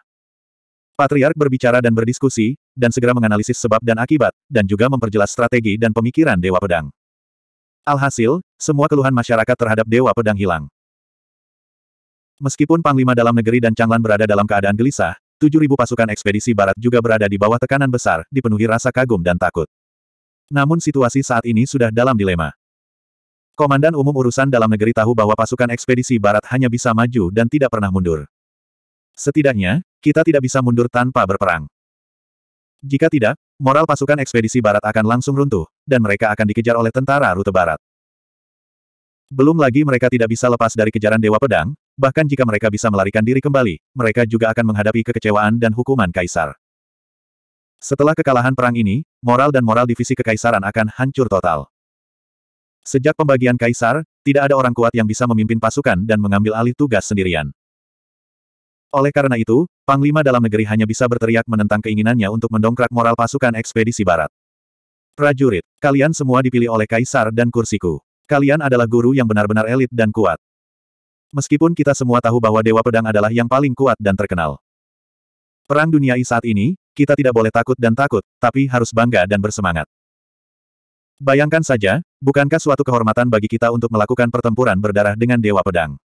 Patriark berbicara dan berdiskusi, dan segera menganalisis sebab dan akibat, dan juga memperjelas strategi dan pemikiran Dewa Pedang. Alhasil, semua keluhan masyarakat terhadap Dewa Pedang hilang. Meskipun Panglima Dalam Negeri dan Changlan berada dalam keadaan gelisah, 7.000 pasukan ekspedisi barat juga berada di bawah tekanan besar, dipenuhi rasa kagum dan takut. Namun situasi saat ini sudah dalam dilema. Komandan umum urusan dalam negeri tahu bahwa pasukan ekspedisi barat hanya bisa maju dan tidak pernah mundur. Setidaknya, kita tidak bisa mundur tanpa berperang. Jika tidak, moral pasukan ekspedisi barat akan langsung runtuh, dan mereka akan dikejar oleh tentara rute barat. Belum lagi mereka tidak bisa lepas dari kejaran Dewa Pedang, Bahkan jika mereka bisa melarikan diri kembali, mereka juga akan menghadapi kekecewaan dan hukuman kaisar. Setelah kekalahan perang ini, moral dan moral divisi kekaisaran akan hancur total. Sejak pembagian kaisar, tidak ada orang kuat yang bisa memimpin pasukan dan mengambil alih tugas sendirian. Oleh karena itu, Panglima dalam negeri hanya bisa berteriak menentang keinginannya untuk mendongkrak moral pasukan ekspedisi barat. Prajurit, kalian semua dipilih oleh kaisar dan kursiku. Kalian adalah guru yang benar-benar elit dan kuat meskipun kita semua tahu bahwa Dewa Pedang adalah yang paling kuat dan terkenal. Perang dunia saat ini, kita tidak boleh takut dan takut, tapi harus bangga dan bersemangat. Bayangkan saja, bukankah suatu kehormatan bagi kita untuk melakukan pertempuran berdarah dengan Dewa Pedang?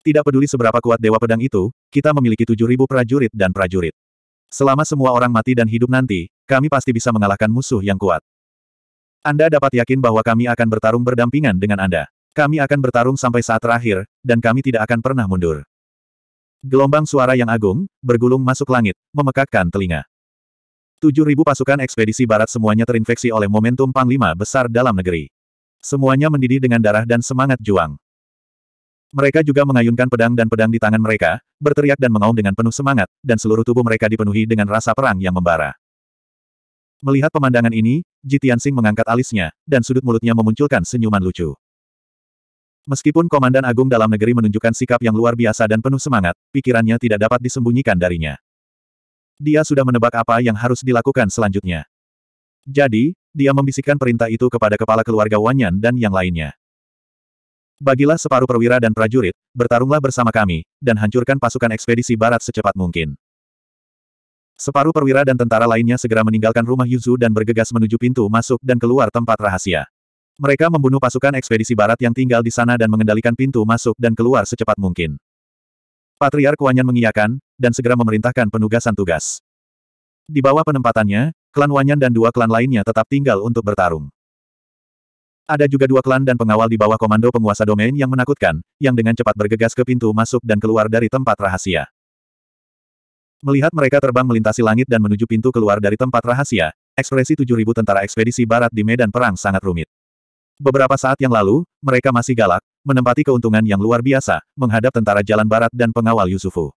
Tidak peduli seberapa kuat Dewa Pedang itu, kita memiliki 7.000 prajurit dan prajurit. Selama semua orang mati dan hidup nanti, kami pasti bisa mengalahkan musuh yang kuat. Anda dapat yakin bahwa kami akan bertarung berdampingan dengan Anda. Kami akan bertarung sampai saat terakhir, dan kami tidak akan pernah mundur. Gelombang suara yang agung, bergulung masuk langit, memekakkan telinga. 7.000 pasukan ekspedisi barat semuanya terinfeksi oleh momentum Panglima besar dalam negeri. Semuanya mendidih dengan darah dan semangat juang. Mereka juga mengayunkan pedang dan pedang di tangan mereka, berteriak dan mengaum dengan penuh semangat, dan seluruh tubuh mereka dipenuhi dengan rasa perang yang membara. Melihat pemandangan ini, Jitian Sing mengangkat alisnya, dan sudut mulutnya memunculkan senyuman lucu. Meskipun Komandan Agung Dalam Negeri menunjukkan sikap yang luar biasa dan penuh semangat, pikirannya tidak dapat disembunyikan darinya. Dia sudah menebak apa yang harus dilakukan selanjutnya. Jadi, dia membisikkan perintah itu kepada kepala keluarga Wanyan dan yang lainnya. Bagilah separuh perwira dan prajurit, bertarunglah bersama kami, dan hancurkan pasukan ekspedisi barat secepat mungkin. Separuh perwira dan tentara lainnya segera meninggalkan rumah Yuzu dan bergegas menuju pintu masuk dan keluar tempat rahasia. Mereka membunuh pasukan ekspedisi barat yang tinggal di sana dan mengendalikan pintu masuk dan keluar secepat mungkin. Patriark Wanyan mengiyakan, dan segera memerintahkan penugasan tugas. Di bawah penempatannya, klan Wanyan dan dua klan lainnya tetap tinggal untuk bertarung. Ada juga dua klan dan pengawal di bawah komando penguasa domain yang menakutkan, yang dengan cepat bergegas ke pintu masuk dan keluar dari tempat rahasia. Melihat mereka terbang melintasi langit dan menuju pintu keluar dari tempat rahasia, ekspresi 7.000 tentara ekspedisi barat di medan perang sangat rumit. Beberapa saat yang lalu, mereka masih galak, menempati keuntungan yang luar biasa, menghadap tentara jalan barat dan pengawal Yusufu.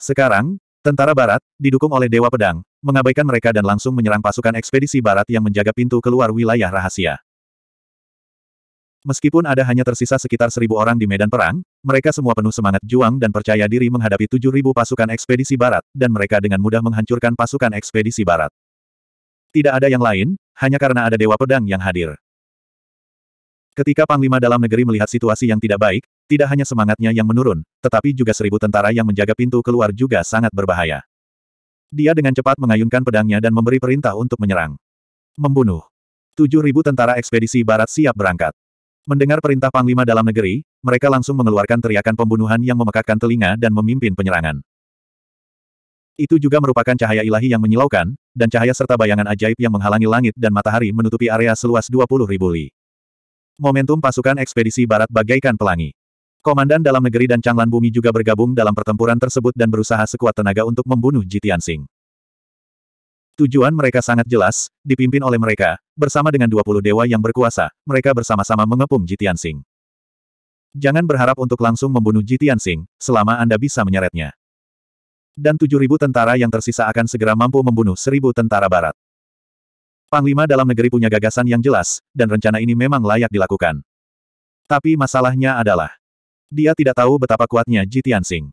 Sekarang, tentara barat, didukung oleh Dewa Pedang, mengabaikan mereka dan langsung menyerang pasukan ekspedisi barat yang menjaga pintu keluar wilayah rahasia. Meskipun ada hanya tersisa sekitar seribu orang di medan perang, mereka semua penuh semangat juang dan percaya diri menghadapi tujuh ribu pasukan ekspedisi barat, dan mereka dengan mudah menghancurkan pasukan ekspedisi barat. Tidak ada yang lain, hanya karena ada Dewa Pedang yang hadir. Ketika Panglima dalam negeri melihat situasi yang tidak baik, tidak hanya semangatnya yang menurun, tetapi juga seribu tentara yang menjaga pintu keluar juga sangat berbahaya. Dia dengan cepat mengayunkan pedangnya dan memberi perintah untuk menyerang. Membunuh. Tujuh tentara ekspedisi barat siap berangkat. Mendengar perintah Panglima dalam negeri, mereka langsung mengeluarkan teriakan pembunuhan yang memekakkan telinga dan memimpin penyerangan. Itu juga merupakan cahaya ilahi yang menyilaukan, dan cahaya serta bayangan ajaib yang menghalangi langit dan matahari menutupi area seluas 20 ribu li. Momentum pasukan ekspedisi barat bagaikan pelangi. Komandan dalam negeri dan Changlan Bumi juga bergabung dalam pertempuran tersebut dan berusaha sekuat tenaga untuk membunuh Jitian Singh. Tujuan mereka sangat jelas, dipimpin oleh mereka, bersama dengan 20 dewa yang berkuasa, mereka bersama-sama mengepung Jitian Singh. Jangan berharap untuk langsung membunuh Jitian Singh selama Anda bisa menyeretnya. Dan tujuh ribu tentara yang tersisa akan segera mampu membunuh seribu tentara barat. Panglima dalam negeri punya gagasan yang jelas, dan rencana ini memang layak dilakukan. Tapi masalahnya adalah, dia tidak tahu betapa kuatnya Ji Tianxing.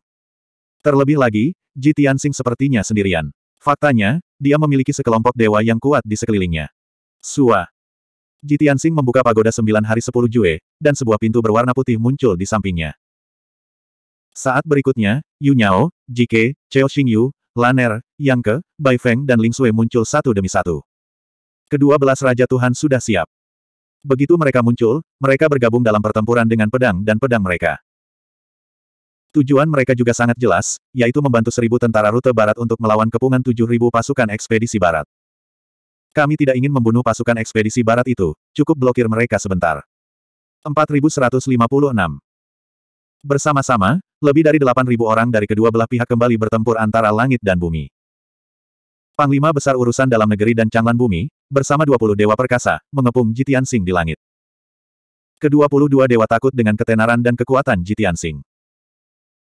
Terlebih lagi, Ji Tianxing sepertinya sendirian. Faktanya, dia memiliki sekelompok dewa yang kuat di sekelilingnya. Sua. Ji Tianxing membuka pagoda sembilan hari sepuluh jue, dan sebuah pintu berwarna putih muncul di sampingnya. Saat berikutnya, Yu Nyao, Jike, Cheo Xingyu, Laner, Yang Ke, Bai Feng dan Ling Sui muncul satu demi satu. Kedua belas Raja Tuhan sudah siap. Begitu mereka muncul, mereka bergabung dalam pertempuran dengan pedang dan pedang mereka. Tujuan mereka juga sangat jelas, yaitu membantu seribu tentara rute barat untuk melawan kepungan tujuh ribu pasukan ekspedisi barat. Kami tidak ingin membunuh pasukan ekspedisi barat itu, cukup blokir mereka sebentar. 4156 Bersama-sama, lebih dari 8.000 orang dari kedua belah pihak kembali bertempur antara langit dan bumi. Panglima besar urusan dalam negeri dan canglan Bumi, bersama 20 dewa perkasa, mengepung Jitian Sing di langit. Kedua-puluh-dua dewa takut dengan ketenaran dan kekuatan Jitian Sing.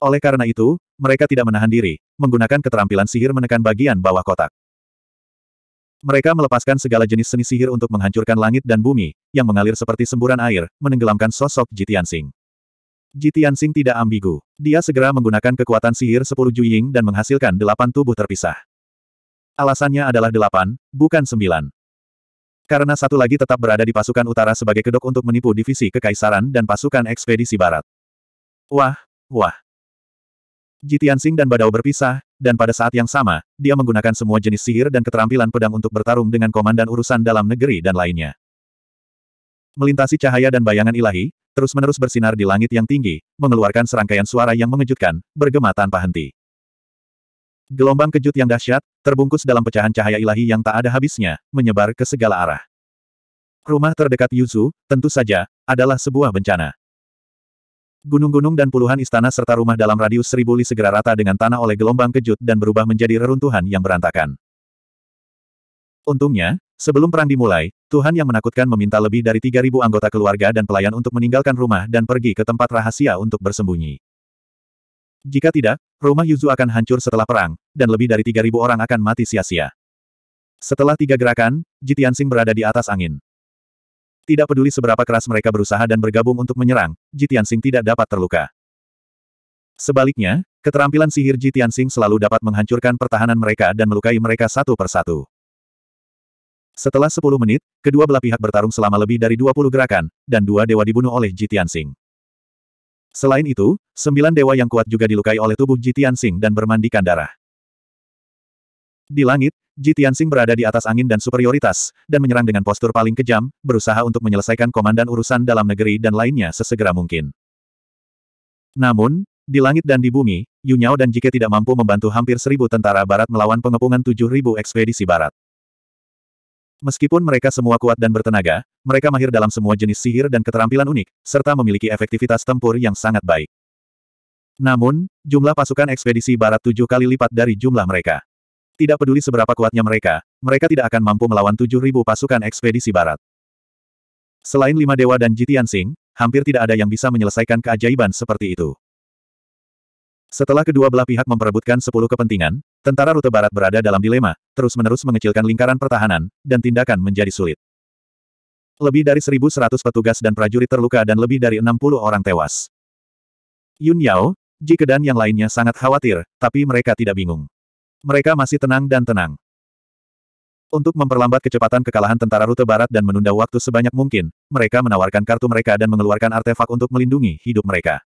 Oleh karena itu, mereka tidak menahan diri, menggunakan keterampilan sihir menekan bagian bawah kotak. Mereka melepaskan segala jenis seni sihir untuk menghancurkan langit dan bumi, yang mengalir seperti semburan air, menenggelamkan sosok Jitian Sing. Ji Tianxing tidak ambigu. Dia segera menggunakan kekuatan sihir sepuluh Juying dan menghasilkan delapan tubuh terpisah. Alasannya adalah delapan, bukan sembilan. Karena satu lagi tetap berada di pasukan utara sebagai kedok untuk menipu divisi kekaisaran dan pasukan ekspedisi barat. Wah, wah. Ji Tianxing dan Badao berpisah, dan pada saat yang sama, dia menggunakan semua jenis sihir dan keterampilan pedang untuk bertarung dengan komandan urusan dalam negeri dan lainnya melintasi cahaya dan bayangan ilahi, terus-menerus bersinar di langit yang tinggi, mengeluarkan serangkaian suara yang mengejutkan, bergema tanpa henti. Gelombang kejut yang dahsyat, terbungkus dalam pecahan cahaya ilahi yang tak ada habisnya, menyebar ke segala arah. Rumah terdekat Yuzu, tentu saja, adalah sebuah bencana. Gunung-gunung dan puluhan istana serta rumah dalam radius seribu li segera rata dengan tanah oleh gelombang kejut dan berubah menjadi reruntuhan yang berantakan. Untungnya, sebelum perang dimulai, Tuhan yang menakutkan meminta lebih dari 3.000 anggota keluarga dan pelayan untuk meninggalkan rumah dan pergi ke tempat rahasia untuk bersembunyi. Jika tidak, rumah Yuzu akan hancur setelah perang, dan lebih dari 3.000 orang akan mati sia-sia. Setelah tiga gerakan, Jitiansing berada di atas angin. Tidak peduli seberapa keras mereka berusaha dan bergabung untuk menyerang, Jitiansing tidak dapat terluka. Sebaliknya, keterampilan sihir Jitiansing selalu dapat menghancurkan pertahanan mereka dan melukai mereka satu persatu. Setelah 10 menit, kedua belah pihak bertarung selama lebih dari 20 gerakan, dan dua dewa dibunuh oleh Jitian Sing. Selain itu, sembilan dewa yang kuat juga dilukai oleh tubuh Jitian Sing dan bermandikan darah. Di langit, Jitian Sing berada di atas angin dan superioritas, dan menyerang dengan postur paling kejam, berusaha untuk menyelesaikan komandan urusan dalam negeri dan lainnya sesegera mungkin. Namun, di langit dan di bumi, Yunyao dan Jike tidak mampu membantu hampir seribu tentara barat melawan pengepungan tujuh ribu ekspedisi barat. Meskipun mereka semua kuat dan bertenaga, mereka mahir dalam semua jenis sihir dan keterampilan unik, serta memiliki efektivitas tempur yang sangat baik. Namun, jumlah pasukan ekspedisi barat tujuh kali lipat dari jumlah mereka. Tidak peduli seberapa kuatnya mereka, mereka tidak akan mampu melawan tujuh ribu pasukan ekspedisi barat. Selain lima dewa dan Jitian Singh, hampir tidak ada yang bisa menyelesaikan keajaiban seperti itu. Setelah kedua belah pihak memperebutkan sepuluh kepentingan, tentara rute barat berada dalam dilema, terus-menerus mengecilkan lingkaran pertahanan, dan tindakan menjadi sulit. Lebih dari 1.100 petugas dan prajurit terluka dan lebih dari 60 orang tewas. Yun Yao, Jike dan yang lainnya sangat khawatir, tapi mereka tidak bingung. Mereka masih tenang dan tenang. Untuk memperlambat kecepatan kekalahan tentara rute barat dan menunda waktu sebanyak mungkin, mereka menawarkan kartu mereka dan mengeluarkan artefak untuk melindungi hidup mereka.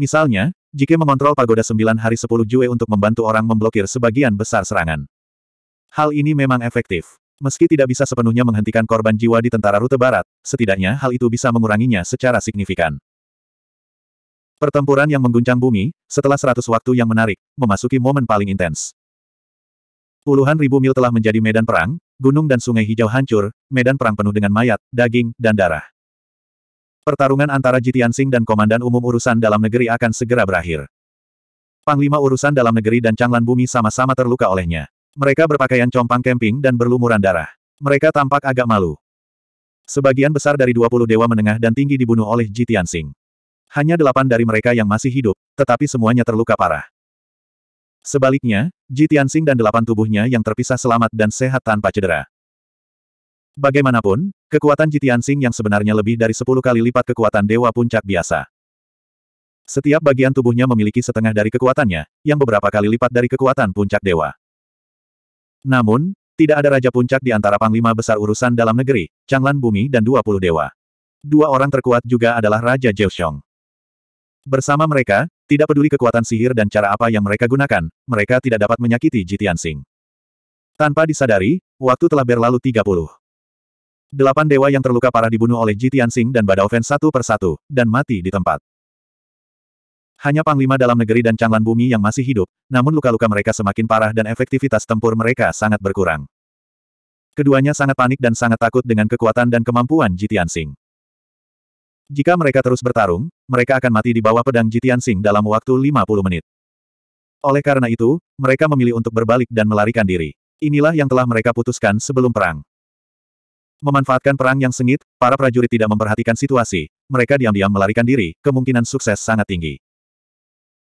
Misalnya, Jike mengontrol pagoda sembilan hari sepuluh Jue untuk membantu orang memblokir sebagian besar serangan. Hal ini memang efektif. Meski tidak bisa sepenuhnya menghentikan korban jiwa di tentara rute barat, setidaknya hal itu bisa menguranginya secara signifikan. Pertempuran yang mengguncang bumi, setelah seratus waktu yang menarik, memasuki momen paling intens. Puluhan ribu mil telah menjadi medan perang, gunung dan sungai hijau hancur, medan perang penuh dengan mayat, daging, dan darah. Pertarungan antara Jitian Singh dan Komandan Umum Urusan Dalam Negeri akan segera berakhir. Panglima Urusan Dalam Negeri dan Changlan Bumi sama-sama terluka olehnya. Mereka berpakaian compang kemping dan berlumuran darah. Mereka tampak agak malu. Sebagian besar dari 20 dewa menengah dan tinggi dibunuh oleh Jitian Singh. Hanya delapan dari mereka yang masih hidup, tetapi semuanya terluka parah. Sebaliknya, Jitian Singh dan delapan tubuhnya yang terpisah selamat dan sehat tanpa cedera. Bagaimanapun, kekuatan Jitian Sing yang sebenarnya lebih dari sepuluh kali lipat kekuatan Dewa Puncak biasa. Setiap bagian tubuhnya memiliki setengah dari kekuatannya, yang beberapa kali lipat dari kekuatan Puncak Dewa. Namun, tidak ada Raja Puncak di antara Panglima Besar Urusan Dalam Negeri, Changlan Bumi dan 20 Dewa. Dua orang terkuat juga adalah Raja Jiuxiong. Bersama mereka, tidak peduli kekuatan sihir dan cara apa yang mereka gunakan, mereka tidak dapat menyakiti Jitian Sing. Tanpa disadari, waktu telah berlalu 30. Delapan dewa yang terluka parah dibunuh oleh Ji Tianxing dan Badaoven satu persatu, dan mati di tempat. Hanya panglima dalam negeri dan Changlan bumi yang masih hidup, namun luka-luka mereka semakin parah dan efektivitas tempur mereka sangat berkurang. Keduanya sangat panik dan sangat takut dengan kekuatan dan kemampuan Ji Tianxing. Jika mereka terus bertarung, mereka akan mati di bawah pedang Ji Tianxing dalam waktu 50 menit. Oleh karena itu, mereka memilih untuk berbalik dan melarikan diri. Inilah yang telah mereka putuskan sebelum perang. Memanfaatkan perang yang sengit, para prajurit tidak memperhatikan situasi, mereka diam-diam melarikan diri, kemungkinan sukses sangat tinggi.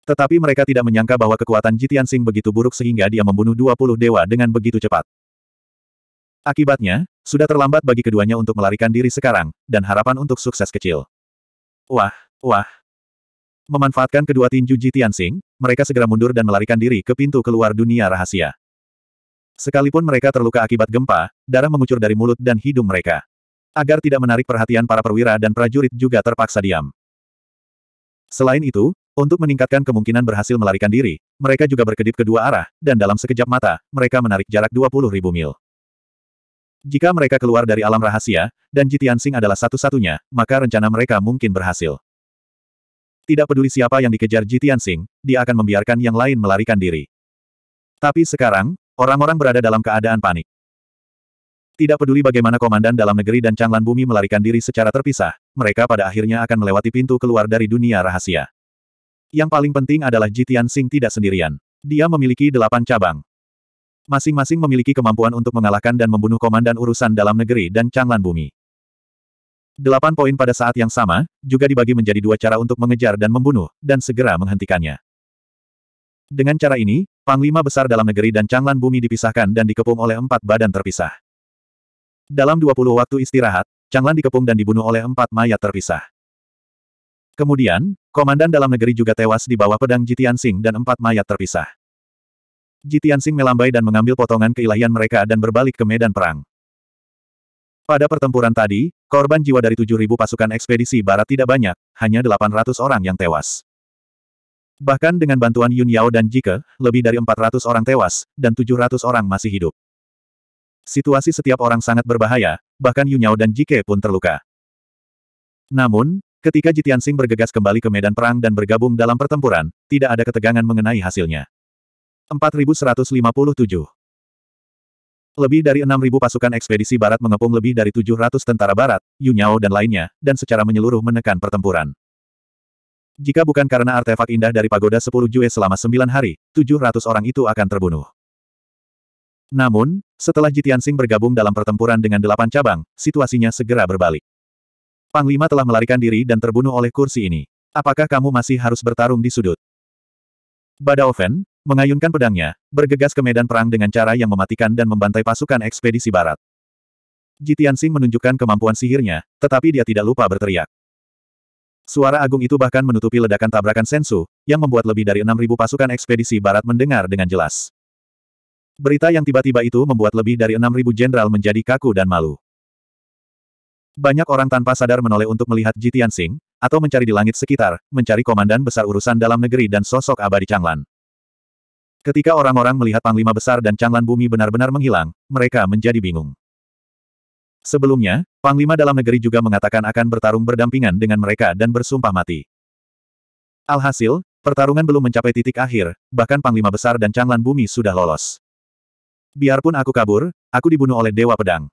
Tetapi mereka tidak menyangka bahwa kekuatan Jitian Sing begitu buruk sehingga dia membunuh 20 dewa dengan begitu cepat. Akibatnya, sudah terlambat bagi keduanya untuk melarikan diri sekarang, dan harapan untuk sukses kecil. Wah, wah. Memanfaatkan kedua tinju Jitian Sing, mereka segera mundur dan melarikan diri ke pintu keluar dunia rahasia. Sekalipun mereka terluka akibat gempa, darah mengucur dari mulut dan hidung mereka. Agar tidak menarik perhatian para perwira dan prajurit juga terpaksa diam. Selain itu, untuk meningkatkan kemungkinan berhasil melarikan diri, mereka juga berkedip kedua arah, dan dalam sekejap mata, mereka menarik jarak ribu mil. Jika mereka keluar dari alam rahasia, dan Jitian Sing adalah satu-satunya, maka rencana mereka mungkin berhasil. Tidak peduli siapa yang dikejar Jitian Sing, dia akan membiarkan yang lain melarikan diri. Tapi sekarang, Orang-orang berada dalam keadaan panik. Tidak peduli bagaimana komandan dalam negeri dan Changlan Bumi melarikan diri secara terpisah, mereka pada akhirnya akan melewati pintu keluar dari dunia rahasia. Yang paling penting adalah Jitian Sing tidak sendirian. Dia memiliki delapan cabang. Masing-masing memiliki kemampuan untuk mengalahkan dan membunuh komandan urusan dalam negeri dan Changlan Bumi. Delapan poin pada saat yang sama, juga dibagi menjadi dua cara untuk mengejar dan membunuh, dan segera menghentikannya. Dengan cara ini, Panglima besar dalam negeri dan Changlan bumi dipisahkan dan dikepung oleh empat badan terpisah. Dalam 20 waktu istirahat, Changlan dikepung dan dibunuh oleh empat mayat terpisah. Kemudian, komandan dalam negeri juga tewas di bawah pedang Jitian Sing dan empat mayat terpisah. Jitian Sing melambai dan mengambil potongan keilahian mereka dan berbalik ke medan perang. Pada pertempuran tadi, korban jiwa dari 7.000 pasukan ekspedisi barat tidak banyak, hanya 800 orang yang tewas. Bahkan dengan bantuan Yun Yao dan Jike, lebih dari 400 orang tewas, dan 700 orang masih hidup. Situasi setiap orang sangat berbahaya, bahkan Yun Yao dan Jike pun terluka. Namun, ketika Jitian Sing bergegas kembali ke medan perang dan bergabung dalam pertempuran, tidak ada ketegangan mengenai hasilnya. 4157 Lebih dari 6.000 pasukan ekspedisi barat mengepung lebih dari 700 tentara barat, Yun Yao dan lainnya, dan secara menyeluruh menekan pertempuran. Jika bukan karena artefak indah dari pagoda sepuluh Jue selama sembilan hari, tujuh ratus orang itu akan terbunuh. Namun, setelah Jitian Sing bergabung dalam pertempuran dengan delapan cabang, situasinya segera berbalik. Panglima telah melarikan diri dan terbunuh oleh kursi ini. Apakah kamu masih harus bertarung di sudut? Badaoven, mengayunkan pedangnya, bergegas ke medan perang dengan cara yang mematikan dan membantai pasukan ekspedisi barat. Jitian Sing menunjukkan kemampuan sihirnya, tetapi dia tidak lupa berteriak. Suara agung itu bahkan menutupi ledakan tabrakan sensu, yang membuat lebih dari 6.000 pasukan ekspedisi barat mendengar dengan jelas. Berita yang tiba-tiba itu membuat lebih dari 6.000 jenderal menjadi kaku dan malu. Banyak orang tanpa sadar menoleh untuk melihat Jitian Sing, atau mencari di langit sekitar, mencari komandan besar urusan dalam negeri dan sosok abadi Changlan. Ketika orang-orang melihat Panglima Besar dan Changlan Bumi benar-benar menghilang, mereka menjadi bingung. Sebelumnya, Panglima Dalam Negeri juga mengatakan akan bertarung berdampingan dengan mereka dan bersumpah mati. Alhasil, pertarungan belum mencapai titik akhir, bahkan Panglima Besar dan Canglan Bumi sudah lolos. Biarpun aku kabur, aku dibunuh oleh Dewa Pedang.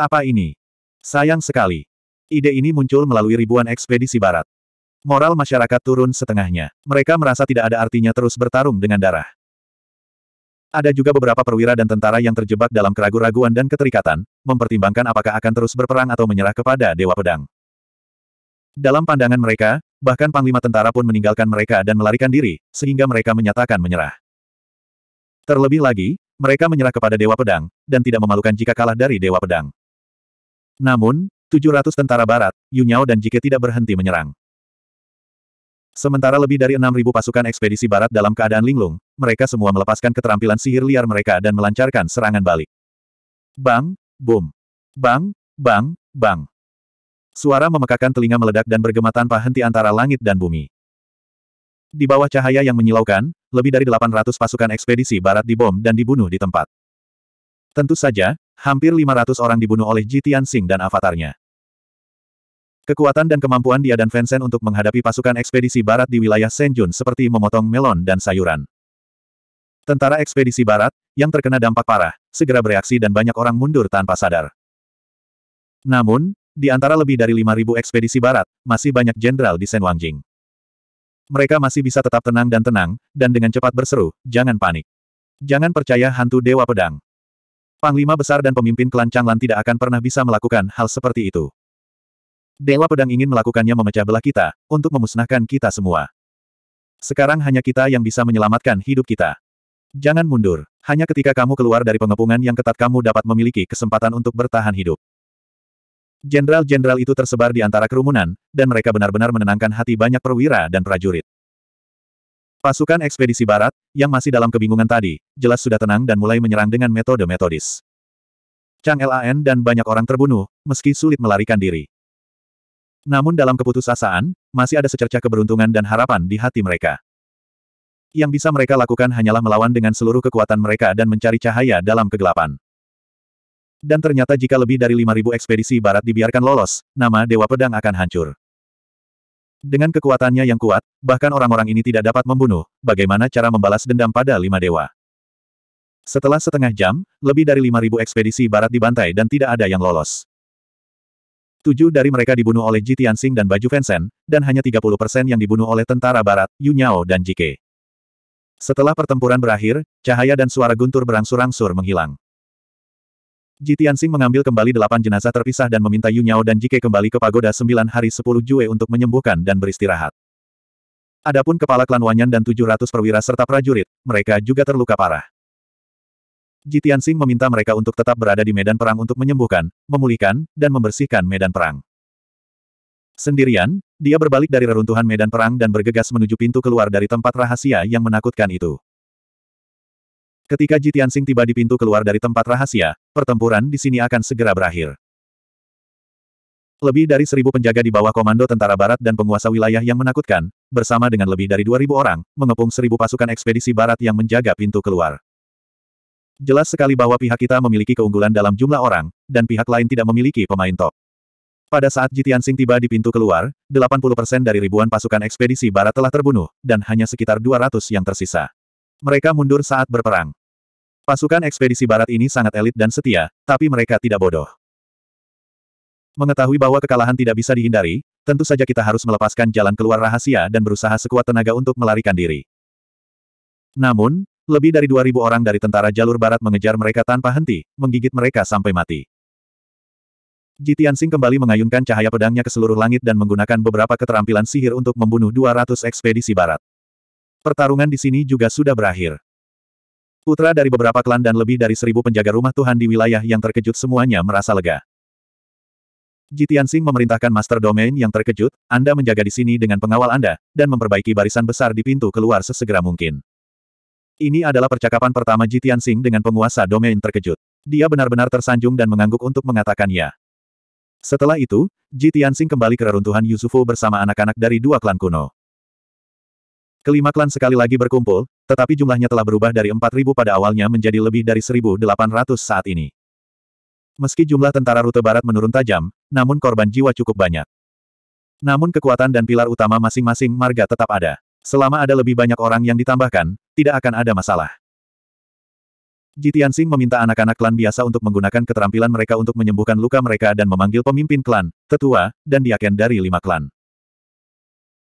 Apa ini? Sayang sekali. Ide ini muncul melalui ribuan ekspedisi barat. Moral masyarakat turun setengahnya. Mereka merasa tidak ada artinya terus bertarung dengan darah. Ada juga beberapa perwira dan tentara yang terjebak dalam keraguan-raguan dan keterikatan, mempertimbangkan apakah akan terus berperang atau menyerah kepada Dewa Pedang. Dalam pandangan mereka, bahkan Panglima Tentara pun meninggalkan mereka dan melarikan diri, sehingga mereka menyatakan menyerah. Terlebih lagi, mereka menyerah kepada Dewa Pedang, dan tidak memalukan jika kalah dari Dewa Pedang. Namun, 700 tentara barat, Yunyao dan Jike tidak berhenti menyerang. Sementara lebih dari 6.000 pasukan ekspedisi barat dalam keadaan linglung, mereka semua melepaskan keterampilan sihir liar mereka dan melancarkan serangan balik. Bang, boom. Bang, bang, bang. Suara memekakan telinga meledak dan bergema tanpa henti antara langit dan bumi. Di bawah cahaya yang menyilaukan, lebih dari 800 pasukan ekspedisi barat dibom dan dibunuh di tempat. Tentu saja, hampir 500 orang dibunuh oleh Jitian Tianxing dan avatarnya. Kekuatan dan kemampuan dia dan Vincent untuk menghadapi pasukan ekspedisi barat di wilayah Senjun seperti memotong melon dan sayuran. Tentara ekspedisi barat, yang terkena dampak parah, segera bereaksi dan banyak orang mundur tanpa sadar. Namun, di antara lebih dari 5.000 ekspedisi barat, masih banyak jenderal di Senwangjing. Mereka masih bisa tetap tenang dan tenang, dan dengan cepat berseru, jangan panik. Jangan percaya hantu Dewa Pedang. Panglima besar dan pemimpin klan Changlan tidak akan pernah bisa melakukan hal seperti itu. Dewa Pedang ingin melakukannya memecah belah kita, untuk memusnahkan kita semua. Sekarang hanya kita yang bisa menyelamatkan hidup kita. Jangan mundur. Hanya ketika kamu keluar dari pengepungan yang ketat kamu dapat memiliki kesempatan untuk bertahan hidup. Jenderal-jenderal itu tersebar di antara kerumunan, dan mereka benar-benar menenangkan hati banyak perwira dan prajurit. Pasukan ekspedisi barat, yang masih dalam kebingungan tadi, jelas sudah tenang dan mulai menyerang dengan metode metodis. Chang Lan dan banyak orang terbunuh, meski sulit melarikan diri. Namun dalam keputusasaan, masih ada secercah keberuntungan dan harapan di hati mereka. Yang bisa mereka lakukan hanyalah melawan dengan seluruh kekuatan mereka dan mencari cahaya dalam kegelapan. Dan ternyata jika lebih dari 5.000 ekspedisi barat dibiarkan lolos, nama Dewa Pedang akan hancur. Dengan kekuatannya yang kuat, bahkan orang-orang ini tidak dapat membunuh, bagaimana cara membalas dendam pada lima dewa. Setelah setengah jam, lebih dari 5.000 ekspedisi barat dibantai dan tidak ada yang lolos. Tujuh dari mereka dibunuh oleh Jitian Tianxing dan Baju Vincent, dan hanya 30% yang dibunuh oleh tentara barat, Yu Nyao dan Jike. Setelah pertempuran berakhir, cahaya dan suara guntur berangsur-angsur menghilang. Ji Tianxing mengambil kembali delapan jenazah terpisah dan meminta Yu Niao dan Jike kembali ke pagoda sembilan hari sepuluh Jue untuk menyembuhkan dan beristirahat. Adapun kepala klan Wanyan dan ratus perwira serta prajurit, mereka juga terluka parah. Ji Tianxing meminta mereka untuk tetap berada di medan perang untuk menyembuhkan, memulihkan, dan membersihkan medan perang. Sendirian, dia berbalik dari reruntuhan medan perang dan bergegas menuju pintu keluar dari tempat rahasia yang menakutkan itu. Ketika Jitian Jitiansing tiba di pintu keluar dari tempat rahasia, pertempuran di sini akan segera berakhir. Lebih dari seribu penjaga di bawah komando tentara barat dan penguasa wilayah yang menakutkan, bersama dengan lebih dari dua ribu orang, mengepung seribu pasukan ekspedisi barat yang menjaga pintu keluar. Jelas sekali bahwa pihak kita memiliki keunggulan dalam jumlah orang, dan pihak lain tidak memiliki pemain top. Pada saat Jitian Sing tiba di pintu keluar, 80% dari ribuan pasukan ekspedisi barat telah terbunuh, dan hanya sekitar 200 yang tersisa. Mereka mundur saat berperang. Pasukan ekspedisi barat ini sangat elit dan setia, tapi mereka tidak bodoh. Mengetahui bahwa kekalahan tidak bisa dihindari, tentu saja kita harus melepaskan jalan keluar rahasia dan berusaha sekuat tenaga untuk melarikan diri. Namun, lebih dari 2.000 orang dari tentara jalur barat mengejar mereka tanpa henti, menggigit mereka sampai mati. Jitiansing kembali mengayunkan cahaya pedangnya ke seluruh langit dan menggunakan beberapa keterampilan sihir untuk membunuh 200 ekspedisi barat. Pertarungan di sini juga sudah berakhir. Putra dari beberapa klan dan lebih dari seribu penjaga rumah Tuhan di wilayah yang terkejut semuanya merasa lega. Jitiansing memerintahkan Master Domain yang terkejut, Anda menjaga di sini dengan pengawal Anda, dan memperbaiki barisan besar di pintu keluar sesegera mungkin. Ini adalah percakapan pertama Jitiansing dengan penguasa domain terkejut. Dia benar-benar tersanjung dan mengangguk untuk mengatakan ya. Setelah itu, Ji Tianxing kembali ke reruntuhan Yusufu bersama anak-anak dari dua klan kuno. Kelima klan sekali lagi berkumpul, tetapi jumlahnya telah berubah dari 4.000 pada awalnya menjadi lebih dari 1.800 saat ini. Meski jumlah tentara rute barat menurun tajam, namun korban jiwa cukup banyak. Namun kekuatan dan pilar utama masing-masing marga tetap ada. Selama ada lebih banyak orang yang ditambahkan, tidak akan ada masalah. Jitian Tianxing meminta anak-anak klan biasa untuk menggunakan keterampilan mereka untuk menyembuhkan luka mereka dan memanggil pemimpin klan, tetua, dan diaken dari lima klan.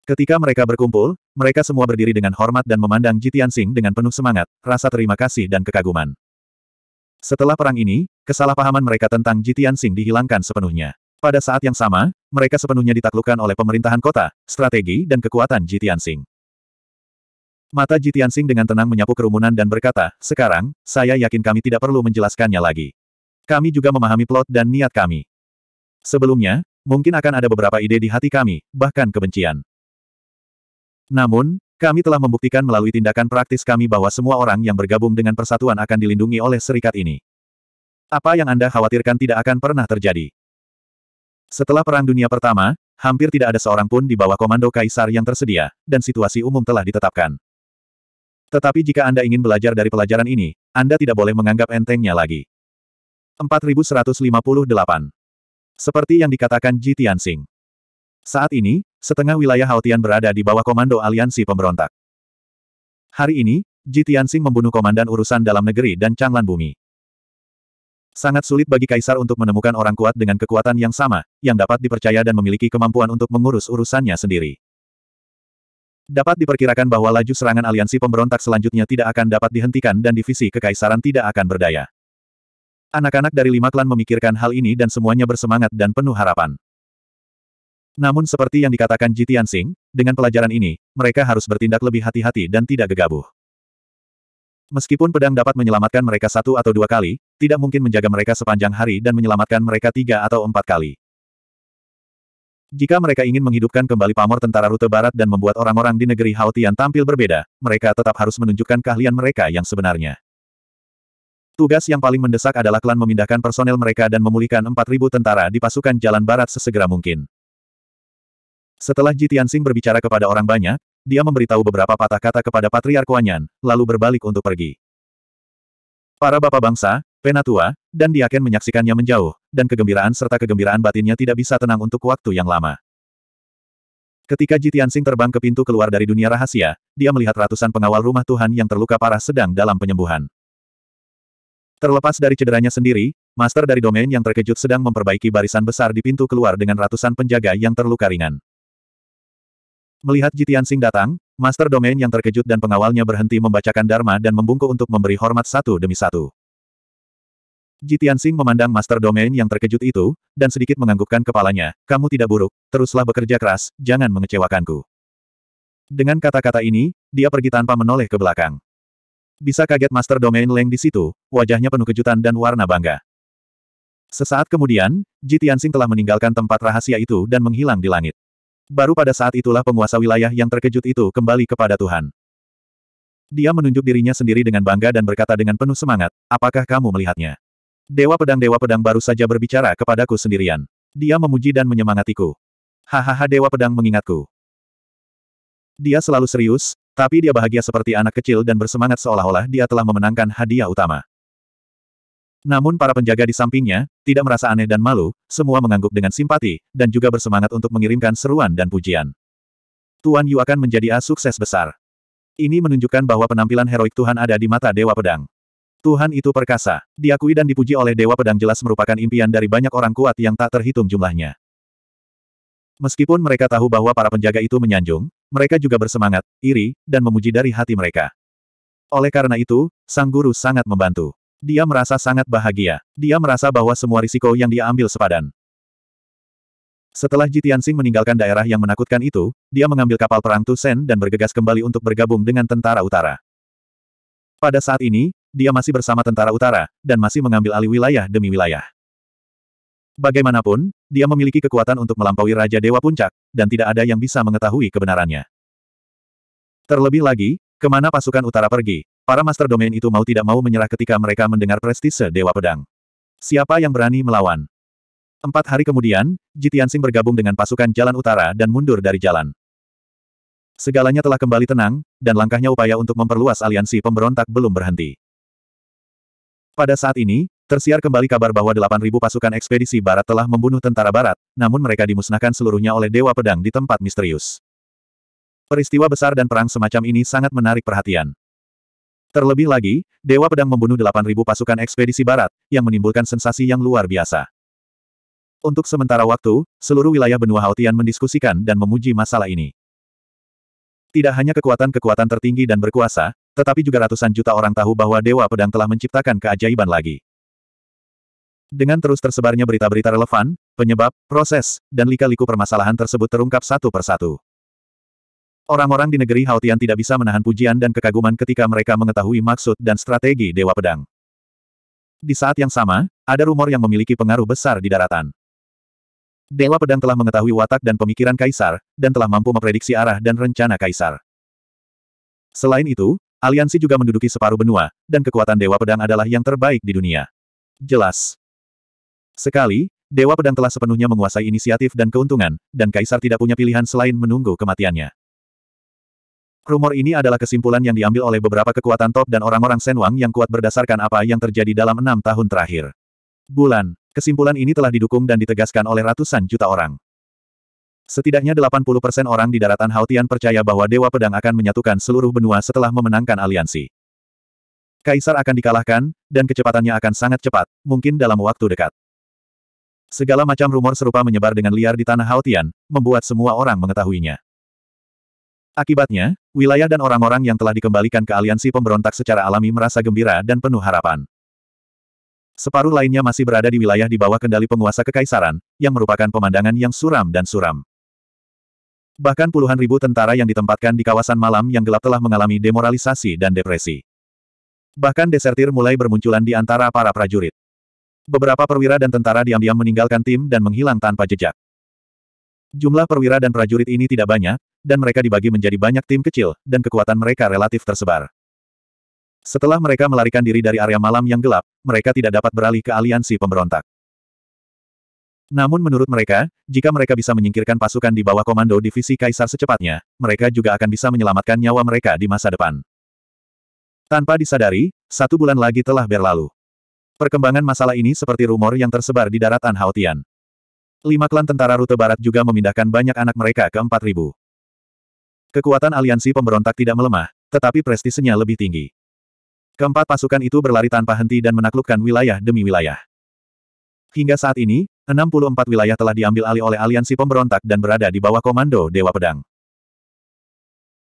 Ketika mereka berkumpul, mereka semua berdiri dengan hormat dan memandang Jitian Tianxing dengan penuh semangat, rasa terima kasih dan kekaguman. Setelah perang ini, kesalahpahaman mereka tentang Jitian Tianxing dihilangkan sepenuhnya. Pada saat yang sama, mereka sepenuhnya ditaklukkan oleh pemerintahan kota, strategi dan kekuatan Jitian Tianxing. Mata Jitian Sing dengan tenang menyapu kerumunan dan berkata, sekarang, saya yakin kami tidak perlu menjelaskannya lagi. Kami juga memahami plot dan niat kami. Sebelumnya, mungkin akan ada beberapa ide di hati kami, bahkan kebencian. Namun, kami telah membuktikan melalui tindakan praktis kami bahwa semua orang yang bergabung dengan persatuan akan dilindungi oleh serikat ini. Apa yang Anda khawatirkan tidak akan pernah terjadi. Setelah Perang Dunia Pertama, hampir tidak ada seorang pun di bawah komando kaisar yang tersedia, dan situasi umum telah ditetapkan. Tetapi jika Anda ingin belajar dari pelajaran ini, Anda tidak boleh menganggap entengnya lagi. 4158. Seperti yang dikatakan Ji Tianxing. Saat ini, setengah wilayah Haotian berada di bawah komando aliansi pemberontak. Hari ini, Ji Tianxing membunuh komandan urusan dalam negeri dan Changlan Bumi. Sangat sulit bagi kaisar untuk menemukan orang kuat dengan kekuatan yang sama, yang dapat dipercaya dan memiliki kemampuan untuk mengurus urusannya sendiri. Dapat diperkirakan bahwa laju serangan aliansi pemberontak selanjutnya tidak akan dapat dihentikan dan divisi kekaisaran tidak akan berdaya. Anak-anak dari lima klan memikirkan hal ini dan semuanya bersemangat dan penuh harapan. Namun seperti yang dikatakan Jitian Singh, dengan pelajaran ini, mereka harus bertindak lebih hati-hati dan tidak gegabah. Meskipun pedang dapat menyelamatkan mereka satu atau dua kali, tidak mungkin menjaga mereka sepanjang hari dan menyelamatkan mereka tiga atau empat kali. Jika mereka ingin menghidupkan kembali pamor tentara rute barat dan membuat orang-orang di negeri Haotian tampil berbeda, mereka tetap harus menunjukkan keahlian mereka yang sebenarnya. Tugas yang paling mendesak adalah klan memindahkan personel mereka dan memulihkan 4.000 tentara di pasukan jalan barat sesegera mungkin. Setelah Jitiansing berbicara kepada orang banyak, dia memberitahu beberapa patah kata kepada Patriark Wanyan, lalu berbalik untuk pergi. Para bapak bangsa, Penatua, dan Diaken menyaksikannya menjauh, dan kegembiraan serta kegembiraan batinnya tidak bisa tenang untuk waktu yang lama. Ketika Jitian Sing terbang ke pintu keluar dari dunia rahasia, dia melihat ratusan pengawal rumah Tuhan yang terluka parah sedang dalam penyembuhan. Terlepas dari cederanya sendiri, master dari domain yang terkejut sedang memperbaiki barisan besar di pintu keluar dengan ratusan penjaga yang terluka ringan. Melihat Jitian Sing datang, master domain yang terkejut dan pengawalnya berhenti membacakan Dharma dan membungkuk untuk memberi hormat satu demi satu. Jitiansing memandang Master Domain yang terkejut itu, dan sedikit menganggukkan kepalanya, kamu tidak buruk, teruslah bekerja keras, jangan mengecewakanku. Dengan kata-kata ini, dia pergi tanpa menoleh ke belakang. Bisa kaget Master Domain Leng di situ, wajahnya penuh kejutan dan warna bangga. Sesaat kemudian, Jitiansing telah meninggalkan tempat rahasia itu dan menghilang di langit. Baru pada saat itulah penguasa wilayah yang terkejut itu kembali kepada Tuhan. Dia menunjuk dirinya sendiri dengan bangga dan berkata dengan penuh semangat, apakah kamu melihatnya? Dewa pedang-dewa pedang baru saja berbicara kepadaku sendirian. Dia memuji dan menyemangatiku. Hahaha dewa pedang mengingatku. Dia selalu serius, tapi dia bahagia seperti anak kecil dan bersemangat seolah-olah dia telah memenangkan hadiah utama. Namun para penjaga di sampingnya, tidak merasa aneh dan malu, semua mengangguk dengan simpati, dan juga bersemangat untuk mengirimkan seruan dan pujian. Tuan Yu akan menjadi A sukses besar. Ini menunjukkan bahwa penampilan heroik Tuhan ada di mata Dewa Pedang. Tuhan itu perkasa, diakui dan dipuji oleh Dewa Pedang jelas merupakan impian dari banyak orang kuat yang tak terhitung jumlahnya. Meskipun mereka tahu bahwa para penjaga itu menyanjung, mereka juga bersemangat, iri, dan memuji dari hati mereka. Oleh karena itu, sang guru sangat membantu. Dia merasa sangat bahagia. Dia merasa bahwa semua risiko yang dia ambil sepadan. Setelah Jitian Singh meninggalkan daerah yang menakutkan itu, dia mengambil kapal perang Tusen dan bergegas kembali untuk bergabung dengan tentara utara. Pada saat ini, dia masih bersama tentara utara, dan masih mengambil alih wilayah demi wilayah. Bagaimanapun, dia memiliki kekuatan untuk melampaui Raja Dewa Puncak, dan tidak ada yang bisa mengetahui kebenarannya. Terlebih lagi, kemana pasukan utara pergi, para master domain itu mau tidak mau menyerah ketika mereka mendengar prestise Dewa Pedang. Siapa yang berani melawan? Empat hari kemudian, Jitiansing bergabung dengan pasukan jalan utara dan mundur dari jalan. Segalanya telah kembali tenang, dan langkahnya upaya untuk memperluas aliansi pemberontak belum berhenti. Pada saat ini, tersiar kembali kabar bahwa 8.000 pasukan ekspedisi barat telah membunuh tentara barat, namun mereka dimusnahkan seluruhnya oleh Dewa Pedang di tempat misterius. Peristiwa besar dan perang semacam ini sangat menarik perhatian. Terlebih lagi, Dewa Pedang membunuh 8.000 pasukan ekspedisi barat, yang menimbulkan sensasi yang luar biasa. Untuk sementara waktu, seluruh wilayah benua Haotian mendiskusikan dan memuji masalah ini. Tidak hanya kekuatan-kekuatan tertinggi dan berkuasa, tetapi juga ratusan juta orang tahu bahwa Dewa Pedang telah menciptakan keajaiban lagi. Dengan terus tersebarnya berita-berita relevan, penyebab, proses, dan lika-liku permasalahan tersebut terungkap satu persatu. Orang-orang di negeri Haotian tidak bisa menahan pujian dan kekaguman ketika mereka mengetahui maksud dan strategi Dewa Pedang. Di saat yang sama, ada rumor yang memiliki pengaruh besar di daratan. Dewa Pedang telah mengetahui watak dan pemikiran Kaisar, dan telah mampu memprediksi arah dan rencana Kaisar. Selain itu, Aliansi juga menduduki separuh benua, dan kekuatan Dewa Pedang adalah yang terbaik di dunia. Jelas. Sekali, Dewa Pedang telah sepenuhnya menguasai inisiatif dan keuntungan, dan Kaisar tidak punya pilihan selain menunggu kematiannya. Rumor ini adalah kesimpulan yang diambil oleh beberapa kekuatan top dan orang-orang Senwang yang kuat berdasarkan apa yang terjadi dalam enam tahun terakhir. Bulan, kesimpulan ini telah didukung dan ditegaskan oleh ratusan juta orang. Setidaknya 80% orang di daratan Haotian percaya bahwa Dewa Pedang akan menyatukan seluruh benua setelah memenangkan aliansi. Kaisar akan dikalahkan, dan kecepatannya akan sangat cepat, mungkin dalam waktu dekat. Segala macam rumor serupa menyebar dengan liar di tanah Haotian, membuat semua orang mengetahuinya. Akibatnya, wilayah dan orang-orang yang telah dikembalikan ke aliansi pemberontak secara alami merasa gembira dan penuh harapan. Separuh lainnya masih berada di wilayah di bawah kendali penguasa kekaisaran, yang merupakan pemandangan yang suram dan suram. Bahkan puluhan ribu tentara yang ditempatkan di kawasan malam yang gelap telah mengalami demoralisasi dan depresi. Bahkan desertir mulai bermunculan di antara para prajurit. Beberapa perwira dan tentara diam-diam meninggalkan tim dan menghilang tanpa jejak. Jumlah perwira dan prajurit ini tidak banyak, dan mereka dibagi menjadi banyak tim kecil, dan kekuatan mereka relatif tersebar. Setelah mereka melarikan diri dari area malam yang gelap, mereka tidak dapat beralih ke aliansi pemberontak. Namun menurut mereka, jika mereka bisa menyingkirkan pasukan di bawah komando divisi kaisar secepatnya, mereka juga akan bisa menyelamatkan nyawa mereka di masa depan. Tanpa disadari, satu bulan lagi telah berlalu. Perkembangan masalah ini seperti rumor yang tersebar di daratan Haotian. Lima klan tentara rute barat juga memindahkan banyak anak mereka ke 4.000. Kekuatan aliansi pemberontak tidak melemah, tetapi prestisenya lebih tinggi. Keempat pasukan itu berlari tanpa henti dan menaklukkan wilayah demi wilayah. Hingga saat ini, 64 wilayah telah diambil alih oleh aliansi pemberontak dan berada di bawah komando Dewa Pedang.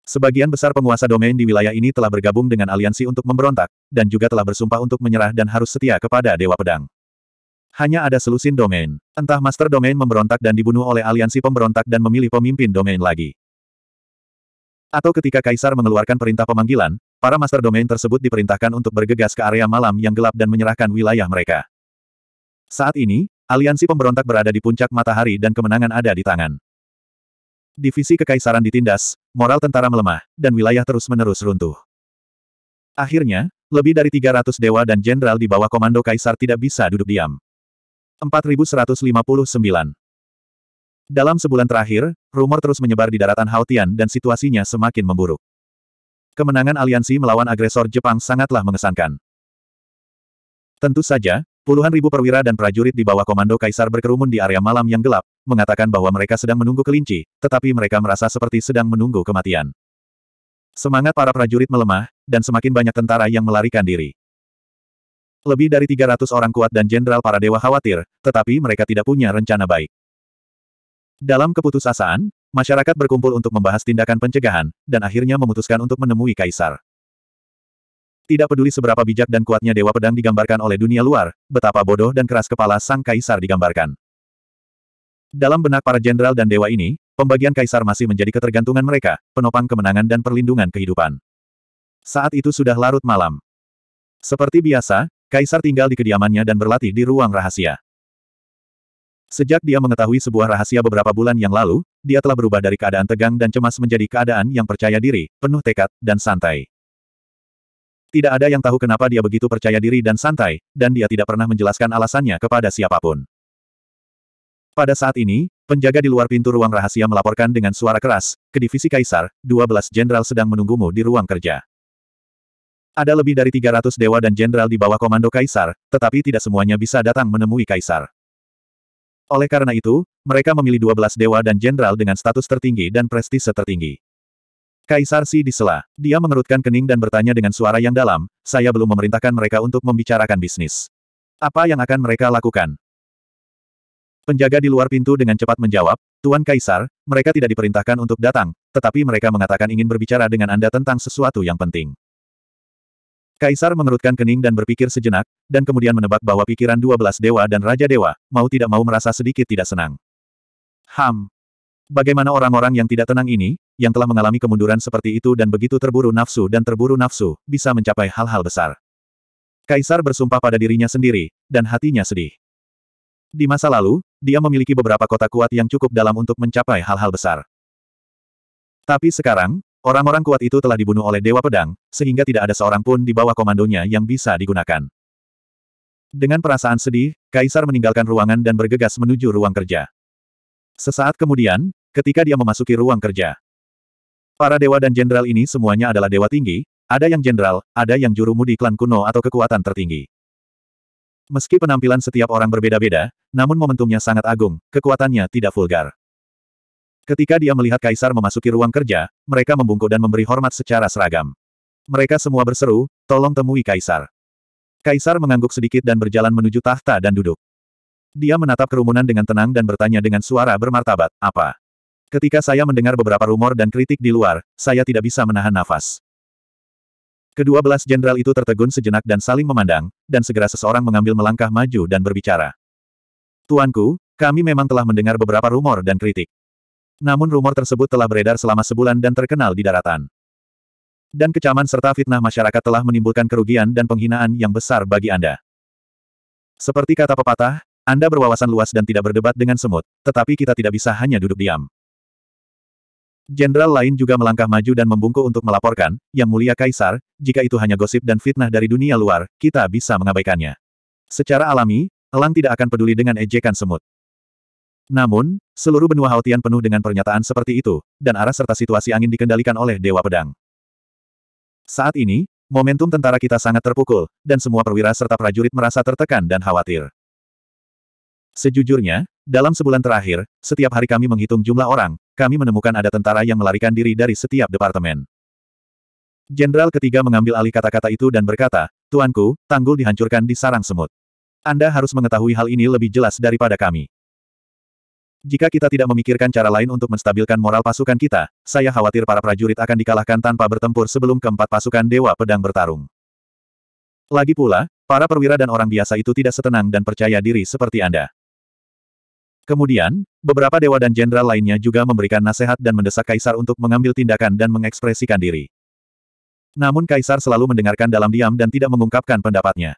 Sebagian besar penguasa domain di wilayah ini telah bergabung dengan aliansi untuk memberontak, dan juga telah bersumpah untuk menyerah dan harus setia kepada Dewa Pedang. Hanya ada selusin domain. Entah master domain memberontak dan dibunuh oleh aliansi pemberontak dan memilih pemimpin domain lagi. Atau ketika Kaisar mengeluarkan perintah pemanggilan, para master domain tersebut diperintahkan untuk bergegas ke area malam yang gelap dan menyerahkan wilayah mereka. Saat ini, Aliansi pemberontak berada di puncak matahari dan kemenangan ada di tangan. Divisi kekaisaran ditindas, moral tentara melemah, dan wilayah terus-menerus runtuh. Akhirnya, lebih dari 300 dewa dan jenderal di bawah komando kaisar tidak bisa duduk diam. 4159 Dalam sebulan terakhir, rumor terus menyebar di daratan Haotian dan situasinya semakin memburuk. Kemenangan aliansi melawan agresor Jepang sangatlah mengesankan. Tentu saja, Puluhan ribu perwira dan prajurit di bawah komando kaisar berkerumun di area malam yang gelap, mengatakan bahwa mereka sedang menunggu kelinci, tetapi mereka merasa seperti sedang menunggu kematian. Semangat para prajurit melemah, dan semakin banyak tentara yang melarikan diri. Lebih dari 300 orang kuat dan jenderal para dewa khawatir, tetapi mereka tidak punya rencana baik. Dalam keputusasaan, masyarakat berkumpul untuk membahas tindakan pencegahan, dan akhirnya memutuskan untuk menemui kaisar. Tidak peduli seberapa bijak dan kuatnya Dewa Pedang digambarkan oleh dunia luar, betapa bodoh dan keras kepala sang kaisar digambarkan. Dalam benak para jenderal dan dewa ini, pembagian kaisar masih menjadi ketergantungan mereka, penopang kemenangan dan perlindungan kehidupan. Saat itu sudah larut malam. Seperti biasa, kaisar tinggal di kediamannya dan berlatih di ruang rahasia. Sejak dia mengetahui sebuah rahasia beberapa bulan yang lalu, dia telah berubah dari keadaan tegang dan cemas menjadi keadaan yang percaya diri, penuh tekad, dan santai. Tidak ada yang tahu kenapa dia begitu percaya diri dan santai, dan dia tidak pernah menjelaskan alasannya kepada siapapun. Pada saat ini, penjaga di luar pintu ruang rahasia melaporkan dengan suara keras, ke divisi Kaisar, 12 jenderal sedang menunggumu di ruang kerja. Ada lebih dari 300 dewa dan jenderal di bawah komando Kaisar, tetapi tidak semuanya bisa datang menemui Kaisar. Oleh karena itu, mereka memilih 12 dewa dan jenderal dengan status tertinggi dan prestise tertinggi. Kaisar Si disela. Dia mengerutkan kening dan bertanya dengan suara yang dalam, saya belum memerintahkan mereka untuk membicarakan bisnis. Apa yang akan mereka lakukan? Penjaga di luar pintu dengan cepat menjawab, Tuan Kaisar, mereka tidak diperintahkan untuk datang, tetapi mereka mengatakan ingin berbicara dengan Anda tentang sesuatu yang penting. Kaisar mengerutkan kening dan berpikir sejenak, dan kemudian menebak bahwa pikiran dua belas dewa dan raja dewa, mau tidak mau merasa sedikit tidak senang. Ham. Bagaimana orang-orang yang tidak tenang ini, yang telah mengalami kemunduran seperti itu dan begitu terburu nafsu dan terburu nafsu, bisa mencapai hal-hal besar. Kaisar bersumpah pada dirinya sendiri, dan hatinya sedih. Di masa lalu, dia memiliki beberapa kota kuat yang cukup dalam untuk mencapai hal-hal besar. Tapi sekarang, orang-orang kuat itu telah dibunuh oleh Dewa Pedang, sehingga tidak ada seorang pun di bawah komandonya yang bisa digunakan. Dengan perasaan sedih, Kaisar meninggalkan ruangan dan bergegas menuju ruang kerja. Sesaat kemudian, ketika dia memasuki ruang kerja. Para dewa dan jenderal ini semuanya adalah dewa tinggi, ada yang jenderal, ada yang juru mudi klan kuno atau kekuatan tertinggi. Meski penampilan setiap orang berbeda-beda, namun momentumnya sangat agung, kekuatannya tidak vulgar. Ketika dia melihat kaisar memasuki ruang kerja, mereka membungkuk dan memberi hormat secara seragam. Mereka semua berseru, tolong temui kaisar. Kaisar mengangguk sedikit dan berjalan menuju tahta dan duduk. Dia menatap kerumunan dengan tenang dan bertanya dengan suara bermartabat, apa? Ketika saya mendengar beberapa rumor dan kritik di luar, saya tidak bisa menahan nafas. Kedua belas jenderal itu tertegun sejenak dan saling memandang, dan segera seseorang mengambil melangkah maju dan berbicara. Tuanku, kami memang telah mendengar beberapa rumor dan kritik. Namun rumor tersebut telah beredar selama sebulan dan terkenal di daratan. Dan kecaman serta fitnah masyarakat telah menimbulkan kerugian dan penghinaan yang besar bagi Anda. Seperti kata pepatah, anda berwawasan luas dan tidak berdebat dengan semut, tetapi kita tidak bisa hanya duduk diam. Jenderal lain juga melangkah maju dan membungkuk untuk melaporkan, Yang Mulia Kaisar, jika itu hanya gosip dan fitnah dari dunia luar, kita bisa mengabaikannya. Secara alami, Elang tidak akan peduli dengan ejekan semut. Namun, seluruh benua Hautian penuh dengan pernyataan seperti itu, dan arah serta situasi angin dikendalikan oleh Dewa Pedang. Saat ini, momentum tentara kita sangat terpukul, dan semua perwira serta prajurit merasa tertekan dan khawatir. Sejujurnya, dalam sebulan terakhir, setiap hari kami menghitung jumlah orang, kami menemukan ada tentara yang melarikan diri dari setiap departemen. Jenderal ketiga mengambil alih kata-kata itu dan berkata, Tuanku, tanggul dihancurkan di sarang semut. Anda harus mengetahui hal ini lebih jelas daripada kami. Jika kita tidak memikirkan cara lain untuk menstabilkan moral pasukan kita, saya khawatir para prajurit akan dikalahkan tanpa bertempur sebelum keempat pasukan Dewa Pedang bertarung. Lagi pula, para perwira dan orang biasa itu tidak setenang dan percaya diri seperti Anda. Kemudian, beberapa dewa dan jenderal lainnya juga memberikan nasihat dan mendesak kaisar untuk mengambil tindakan dan mengekspresikan diri. Namun kaisar selalu mendengarkan dalam diam dan tidak mengungkapkan pendapatnya.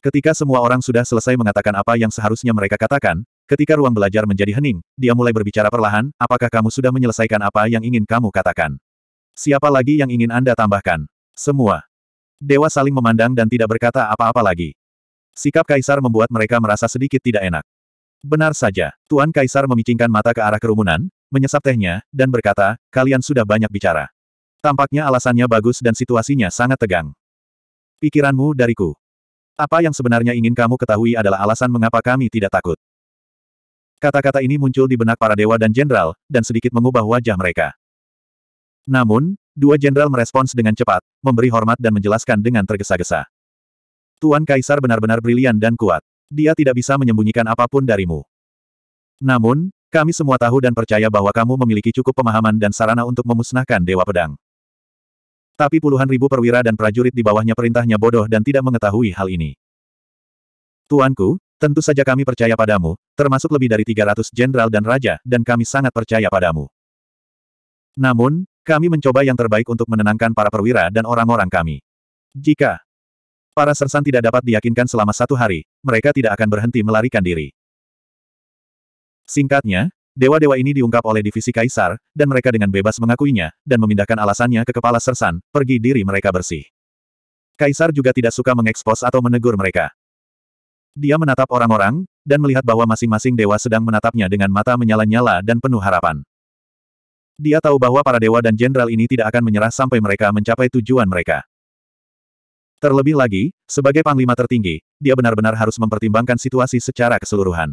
Ketika semua orang sudah selesai mengatakan apa yang seharusnya mereka katakan, ketika ruang belajar menjadi hening, dia mulai berbicara perlahan, apakah kamu sudah menyelesaikan apa yang ingin kamu katakan? Siapa lagi yang ingin Anda tambahkan? Semua. Dewa saling memandang dan tidak berkata apa-apa lagi. Sikap kaisar membuat mereka merasa sedikit tidak enak. Benar saja, Tuan Kaisar memicingkan mata ke arah kerumunan, menyesap tehnya, dan berkata, kalian sudah banyak bicara. Tampaknya alasannya bagus dan situasinya sangat tegang. Pikiranmu dariku. Apa yang sebenarnya ingin kamu ketahui adalah alasan mengapa kami tidak takut. Kata-kata ini muncul di benak para dewa dan jenderal, dan sedikit mengubah wajah mereka. Namun, dua jenderal merespons dengan cepat, memberi hormat dan menjelaskan dengan tergesa-gesa. Tuan Kaisar benar-benar brilian dan kuat. Dia tidak bisa menyembunyikan apapun darimu. Namun, kami semua tahu dan percaya bahwa kamu memiliki cukup pemahaman dan sarana untuk memusnahkan Dewa Pedang. Tapi puluhan ribu perwira dan prajurit di bawahnya perintahnya bodoh dan tidak mengetahui hal ini. Tuanku, tentu saja kami percaya padamu, termasuk lebih dari 300 jenderal dan raja, dan kami sangat percaya padamu. Namun, kami mencoba yang terbaik untuk menenangkan para perwira dan orang-orang kami. Jika Para sersan tidak dapat diyakinkan selama satu hari, mereka tidak akan berhenti melarikan diri. Singkatnya, dewa-dewa ini diungkap oleh divisi kaisar, dan mereka dengan bebas mengakuinya, dan memindahkan alasannya ke kepala sersan, pergi diri mereka bersih. Kaisar juga tidak suka mengekspos atau menegur mereka. Dia menatap orang-orang, dan melihat bahwa masing-masing dewa sedang menatapnya dengan mata menyala-nyala dan penuh harapan. Dia tahu bahwa para dewa dan jenderal ini tidak akan menyerah sampai mereka mencapai tujuan mereka. Terlebih lagi, sebagai panglima tertinggi, dia benar-benar harus mempertimbangkan situasi secara keseluruhan.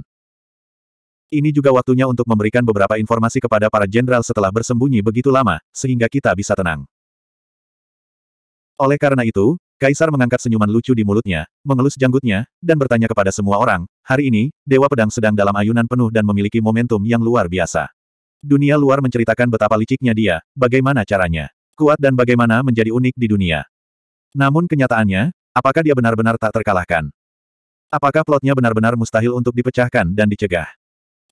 Ini juga waktunya untuk memberikan beberapa informasi kepada para jenderal setelah bersembunyi begitu lama, sehingga kita bisa tenang. Oleh karena itu, Kaisar mengangkat senyuman lucu di mulutnya, mengelus janggutnya, dan bertanya kepada semua orang, hari ini, Dewa Pedang sedang dalam ayunan penuh dan memiliki momentum yang luar biasa. Dunia luar menceritakan betapa liciknya dia, bagaimana caranya. Kuat dan bagaimana menjadi unik di dunia. Namun kenyataannya, apakah dia benar-benar tak terkalahkan? Apakah plotnya benar-benar mustahil untuk dipecahkan dan dicegah?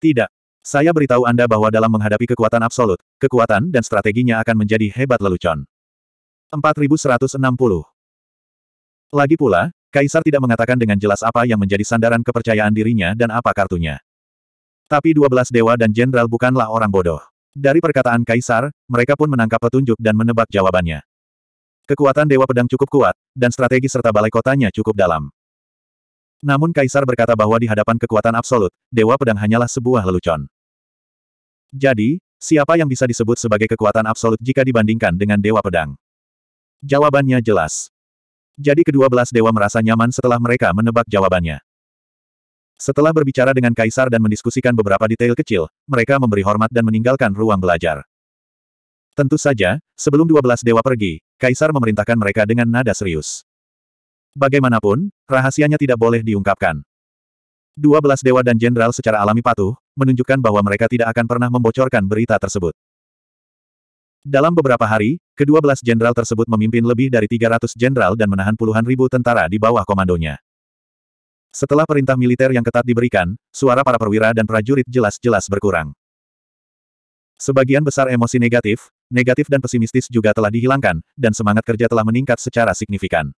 Tidak. Saya beritahu Anda bahwa dalam menghadapi kekuatan absolut, kekuatan dan strateginya akan menjadi hebat lelucon. 4160 Lagi pula, Kaisar tidak mengatakan dengan jelas apa yang menjadi sandaran kepercayaan dirinya dan apa kartunya. Tapi 12 dewa dan jenderal bukanlah orang bodoh. Dari perkataan Kaisar, mereka pun menangkap petunjuk dan menebak jawabannya. Kekuatan Dewa Pedang cukup kuat, dan strategi serta balai kotanya cukup dalam. Namun Kaisar berkata bahwa di hadapan kekuatan absolut, Dewa Pedang hanyalah sebuah lelucon. Jadi, siapa yang bisa disebut sebagai kekuatan absolut jika dibandingkan dengan Dewa Pedang? Jawabannya jelas. Jadi kedua belas dewa merasa nyaman setelah mereka menebak jawabannya. Setelah berbicara dengan Kaisar dan mendiskusikan beberapa detail kecil, mereka memberi hormat dan meninggalkan ruang belajar. Tentu saja, sebelum dua belas dewa pergi, Kaisar memerintahkan mereka dengan nada serius. Bagaimanapun, rahasianya tidak boleh diungkapkan. Dua belas dewa dan jenderal secara alami patuh, menunjukkan bahwa mereka tidak akan pernah membocorkan berita tersebut. Dalam beberapa hari, kedua belas jenderal tersebut memimpin lebih dari 300 jenderal dan menahan puluhan ribu tentara di bawah komandonya. Setelah perintah militer yang ketat diberikan, suara para perwira dan prajurit jelas-jelas berkurang. Sebagian besar emosi negatif, negatif dan pesimistis juga telah dihilangkan, dan semangat kerja telah meningkat secara signifikan.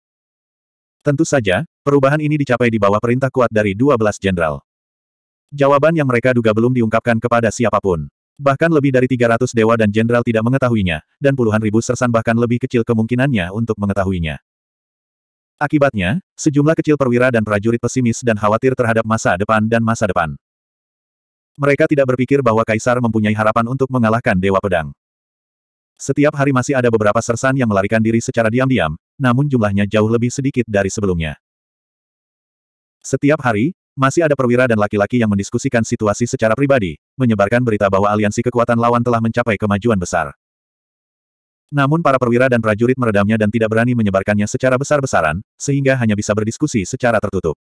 Tentu saja, perubahan ini dicapai di bawah perintah kuat dari 12 jenderal. Jawaban yang mereka duga belum diungkapkan kepada siapapun. Bahkan lebih dari 300 dewa dan jenderal tidak mengetahuinya, dan puluhan ribu sersan bahkan lebih kecil kemungkinannya untuk mengetahuinya. Akibatnya, sejumlah kecil perwira dan prajurit pesimis dan khawatir terhadap masa depan dan masa depan. Mereka tidak berpikir bahwa Kaisar mempunyai harapan untuk mengalahkan Dewa Pedang. Setiap hari masih ada beberapa sersan yang melarikan diri secara diam-diam, namun jumlahnya jauh lebih sedikit dari sebelumnya. Setiap hari, masih ada perwira dan laki-laki yang mendiskusikan situasi secara pribadi, menyebarkan berita bahwa aliansi kekuatan lawan telah mencapai kemajuan besar. Namun para perwira dan prajurit meredamnya dan tidak berani menyebarkannya secara besar-besaran, sehingga hanya bisa berdiskusi secara tertutup.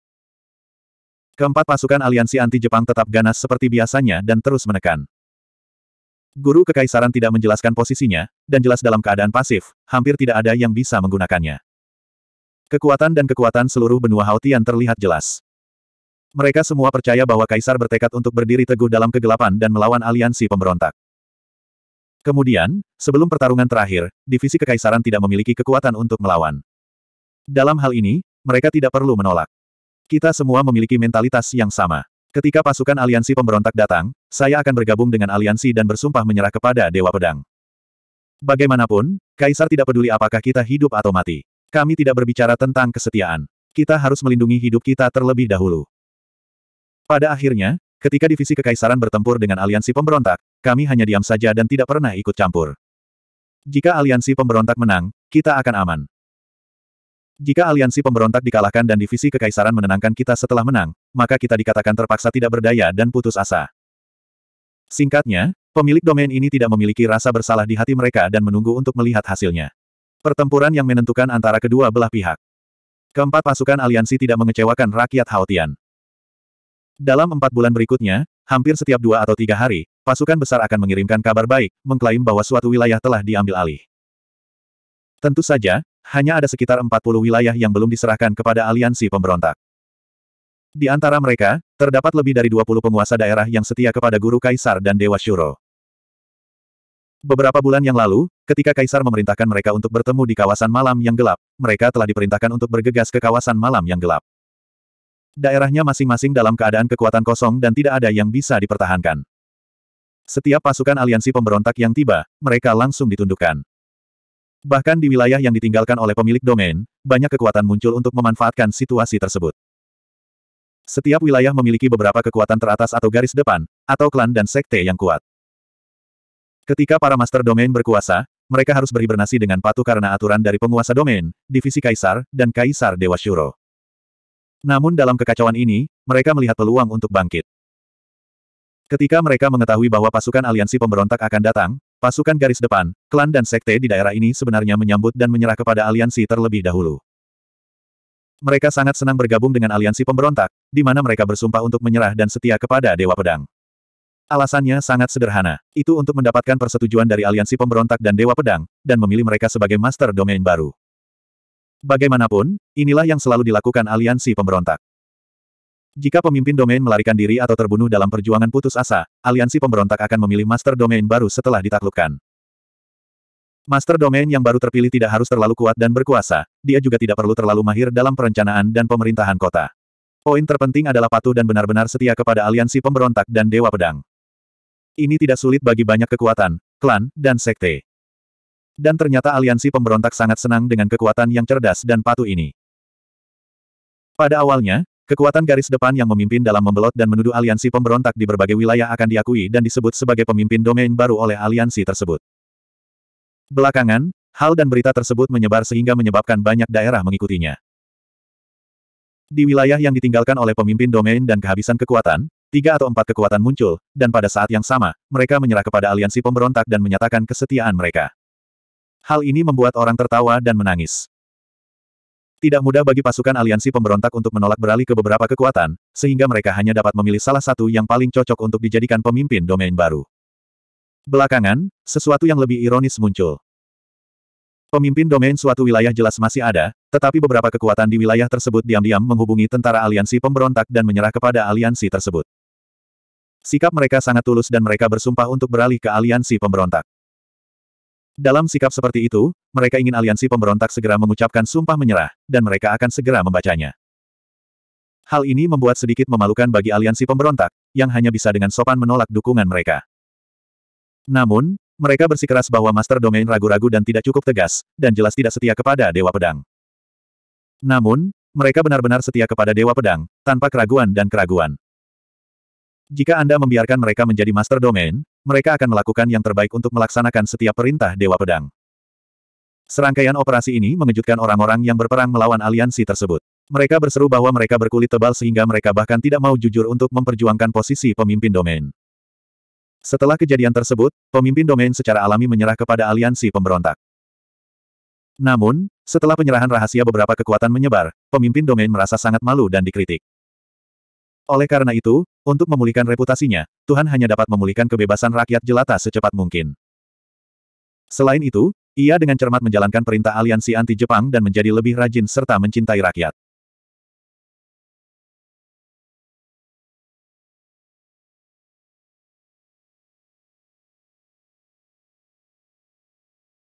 Keempat pasukan aliansi anti-Jepang tetap ganas seperti biasanya dan terus menekan. Guru Kekaisaran tidak menjelaskan posisinya, dan jelas dalam keadaan pasif, hampir tidak ada yang bisa menggunakannya. Kekuatan dan kekuatan seluruh benua Haotian terlihat jelas. Mereka semua percaya bahwa Kaisar bertekad untuk berdiri teguh dalam kegelapan dan melawan aliansi pemberontak. Kemudian, sebelum pertarungan terakhir, divisi kekaisaran tidak memiliki kekuatan untuk melawan. Dalam hal ini, mereka tidak perlu menolak. Kita semua memiliki mentalitas yang sama. Ketika pasukan aliansi pemberontak datang, saya akan bergabung dengan aliansi dan bersumpah menyerah kepada Dewa Pedang. Bagaimanapun, Kaisar tidak peduli apakah kita hidup atau mati. Kami tidak berbicara tentang kesetiaan. Kita harus melindungi hidup kita terlebih dahulu. Pada akhirnya, ketika divisi kekaisaran bertempur dengan aliansi pemberontak, kami hanya diam saja dan tidak pernah ikut campur. Jika aliansi pemberontak menang, kita akan aman. Jika aliansi pemberontak dikalahkan dan divisi kekaisaran menenangkan kita setelah menang, maka kita dikatakan terpaksa tidak berdaya dan putus asa. Singkatnya, pemilik domain ini tidak memiliki rasa bersalah di hati mereka dan menunggu untuk melihat hasilnya. Pertempuran yang menentukan antara kedua belah pihak. Keempat pasukan aliansi tidak mengecewakan rakyat Haotian. Dalam empat bulan berikutnya, hampir setiap dua atau tiga hari, pasukan besar akan mengirimkan kabar baik, mengklaim bahwa suatu wilayah telah diambil alih. Tentu saja, hanya ada sekitar 40 wilayah yang belum diserahkan kepada aliansi pemberontak. Di antara mereka, terdapat lebih dari 20 penguasa daerah yang setia kepada Guru Kaisar dan Dewa Shuro. Beberapa bulan yang lalu, ketika Kaisar memerintahkan mereka untuk bertemu di kawasan malam yang gelap, mereka telah diperintahkan untuk bergegas ke kawasan malam yang gelap. Daerahnya masing-masing dalam keadaan kekuatan kosong dan tidak ada yang bisa dipertahankan. Setiap pasukan aliansi pemberontak yang tiba, mereka langsung ditundukkan. Bahkan di wilayah yang ditinggalkan oleh pemilik domain, banyak kekuatan muncul untuk memanfaatkan situasi tersebut. Setiap wilayah memiliki beberapa kekuatan teratas atau garis depan, atau klan dan sekte yang kuat. Ketika para master domain berkuasa, mereka harus berhibernasi dengan patuh karena aturan dari penguasa domain, divisi kaisar, dan kaisar Dewa Shuro. Namun dalam kekacauan ini, mereka melihat peluang untuk bangkit. Ketika mereka mengetahui bahwa pasukan aliansi pemberontak akan datang, Pasukan garis depan, klan dan sekte di daerah ini sebenarnya menyambut dan menyerah kepada aliansi terlebih dahulu. Mereka sangat senang bergabung dengan aliansi pemberontak, di mana mereka bersumpah untuk menyerah dan setia kepada Dewa Pedang. Alasannya sangat sederhana, itu untuk mendapatkan persetujuan dari aliansi pemberontak dan Dewa Pedang, dan memilih mereka sebagai master domain baru. Bagaimanapun, inilah yang selalu dilakukan aliansi pemberontak. Jika pemimpin domain melarikan diri atau terbunuh dalam perjuangan putus asa, aliansi pemberontak akan memilih master domain baru setelah ditaklukkan. Master domain yang baru terpilih tidak harus terlalu kuat dan berkuasa, dia juga tidak perlu terlalu mahir dalam perencanaan dan pemerintahan kota. Poin terpenting adalah patuh dan benar-benar setia kepada aliansi pemberontak dan Dewa Pedang. Ini tidak sulit bagi banyak kekuatan, klan, dan sekte. Dan ternyata aliansi pemberontak sangat senang dengan kekuatan yang cerdas dan patuh ini. Pada awalnya, Kekuatan garis depan yang memimpin dalam membelot dan menuduh aliansi pemberontak di berbagai wilayah akan diakui dan disebut sebagai pemimpin domain baru oleh aliansi tersebut. Belakangan, hal dan berita tersebut menyebar sehingga menyebabkan banyak daerah mengikutinya. Di wilayah yang ditinggalkan oleh pemimpin domain dan kehabisan kekuatan, tiga atau empat kekuatan muncul, dan pada saat yang sama, mereka menyerah kepada aliansi pemberontak dan menyatakan kesetiaan mereka. Hal ini membuat orang tertawa dan menangis. Tidak mudah bagi pasukan aliansi pemberontak untuk menolak beralih ke beberapa kekuatan, sehingga mereka hanya dapat memilih salah satu yang paling cocok untuk dijadikan pemimpin domain baru. Belakangan, sesuatu yang lebih ironis muncul. Pemimpin domain suatu wilayah jelas masih ada, tetapi beberapa kekuatan di wilayah tersebut diam-diam menghubungi tentara aliansi pemberontak dan menyerah kepada aliansi tersebut. Sikap mereka sangat tulus dan mereka bersumpah untuk beralih ke aliansi pemberontak. Dalam sikap seperti itu, mereka ingin aliansi pemberontak segera mengucapkan sumpah menyerah, dan mereka akan segera membacanya. Hal ini membuat sedikit memalukan bagi aliansi pemberontak, yang hanya bisa dengan sopan menolak dukungan mereka. Namun, mereka bersikeras bahwa Master Domain ragu-ragu dan tidak cukup tegas, dan jelas tidak setia kepada Dewa Pedang. Namun, mereka benar-benar setia kepada Dewa Pedang, tanpa keraguan dan keraguan. Jika Anda membiarkan mereka menjadi Master Domain, mereka akan melakukan yang terbaik untuk melaksanakan setiap perintah Dewa Pedang. Serangkaian operasi ini mengejutkan orang-orang yang berperang melawan aliansi tersebut. Mereka berseru bahwa mereka berkulit tebal sehingga mereka bahkan tidak mau jujur untuk memperjuangkan posisi pemimpin domain. Setelah kejadian tersebut, pemimpin domain secara alami menyerah kepada aliansi pemberontak. Namun, setelah penyerahan rahasia beberapa kekuatan menyebar, pemimpin domain merasa sangat malu dan dikritik. Oleh karena itu, untuk memulihkan reputasinya, Tuhan hanya dapat memulihkan kebebasan rakyat jelata secepat mungkin. Selain itu, ia dengan cermat menjalankan perintah aliansi anti-Jepang dan menjadi lebih rajin serta mencintai rakyat.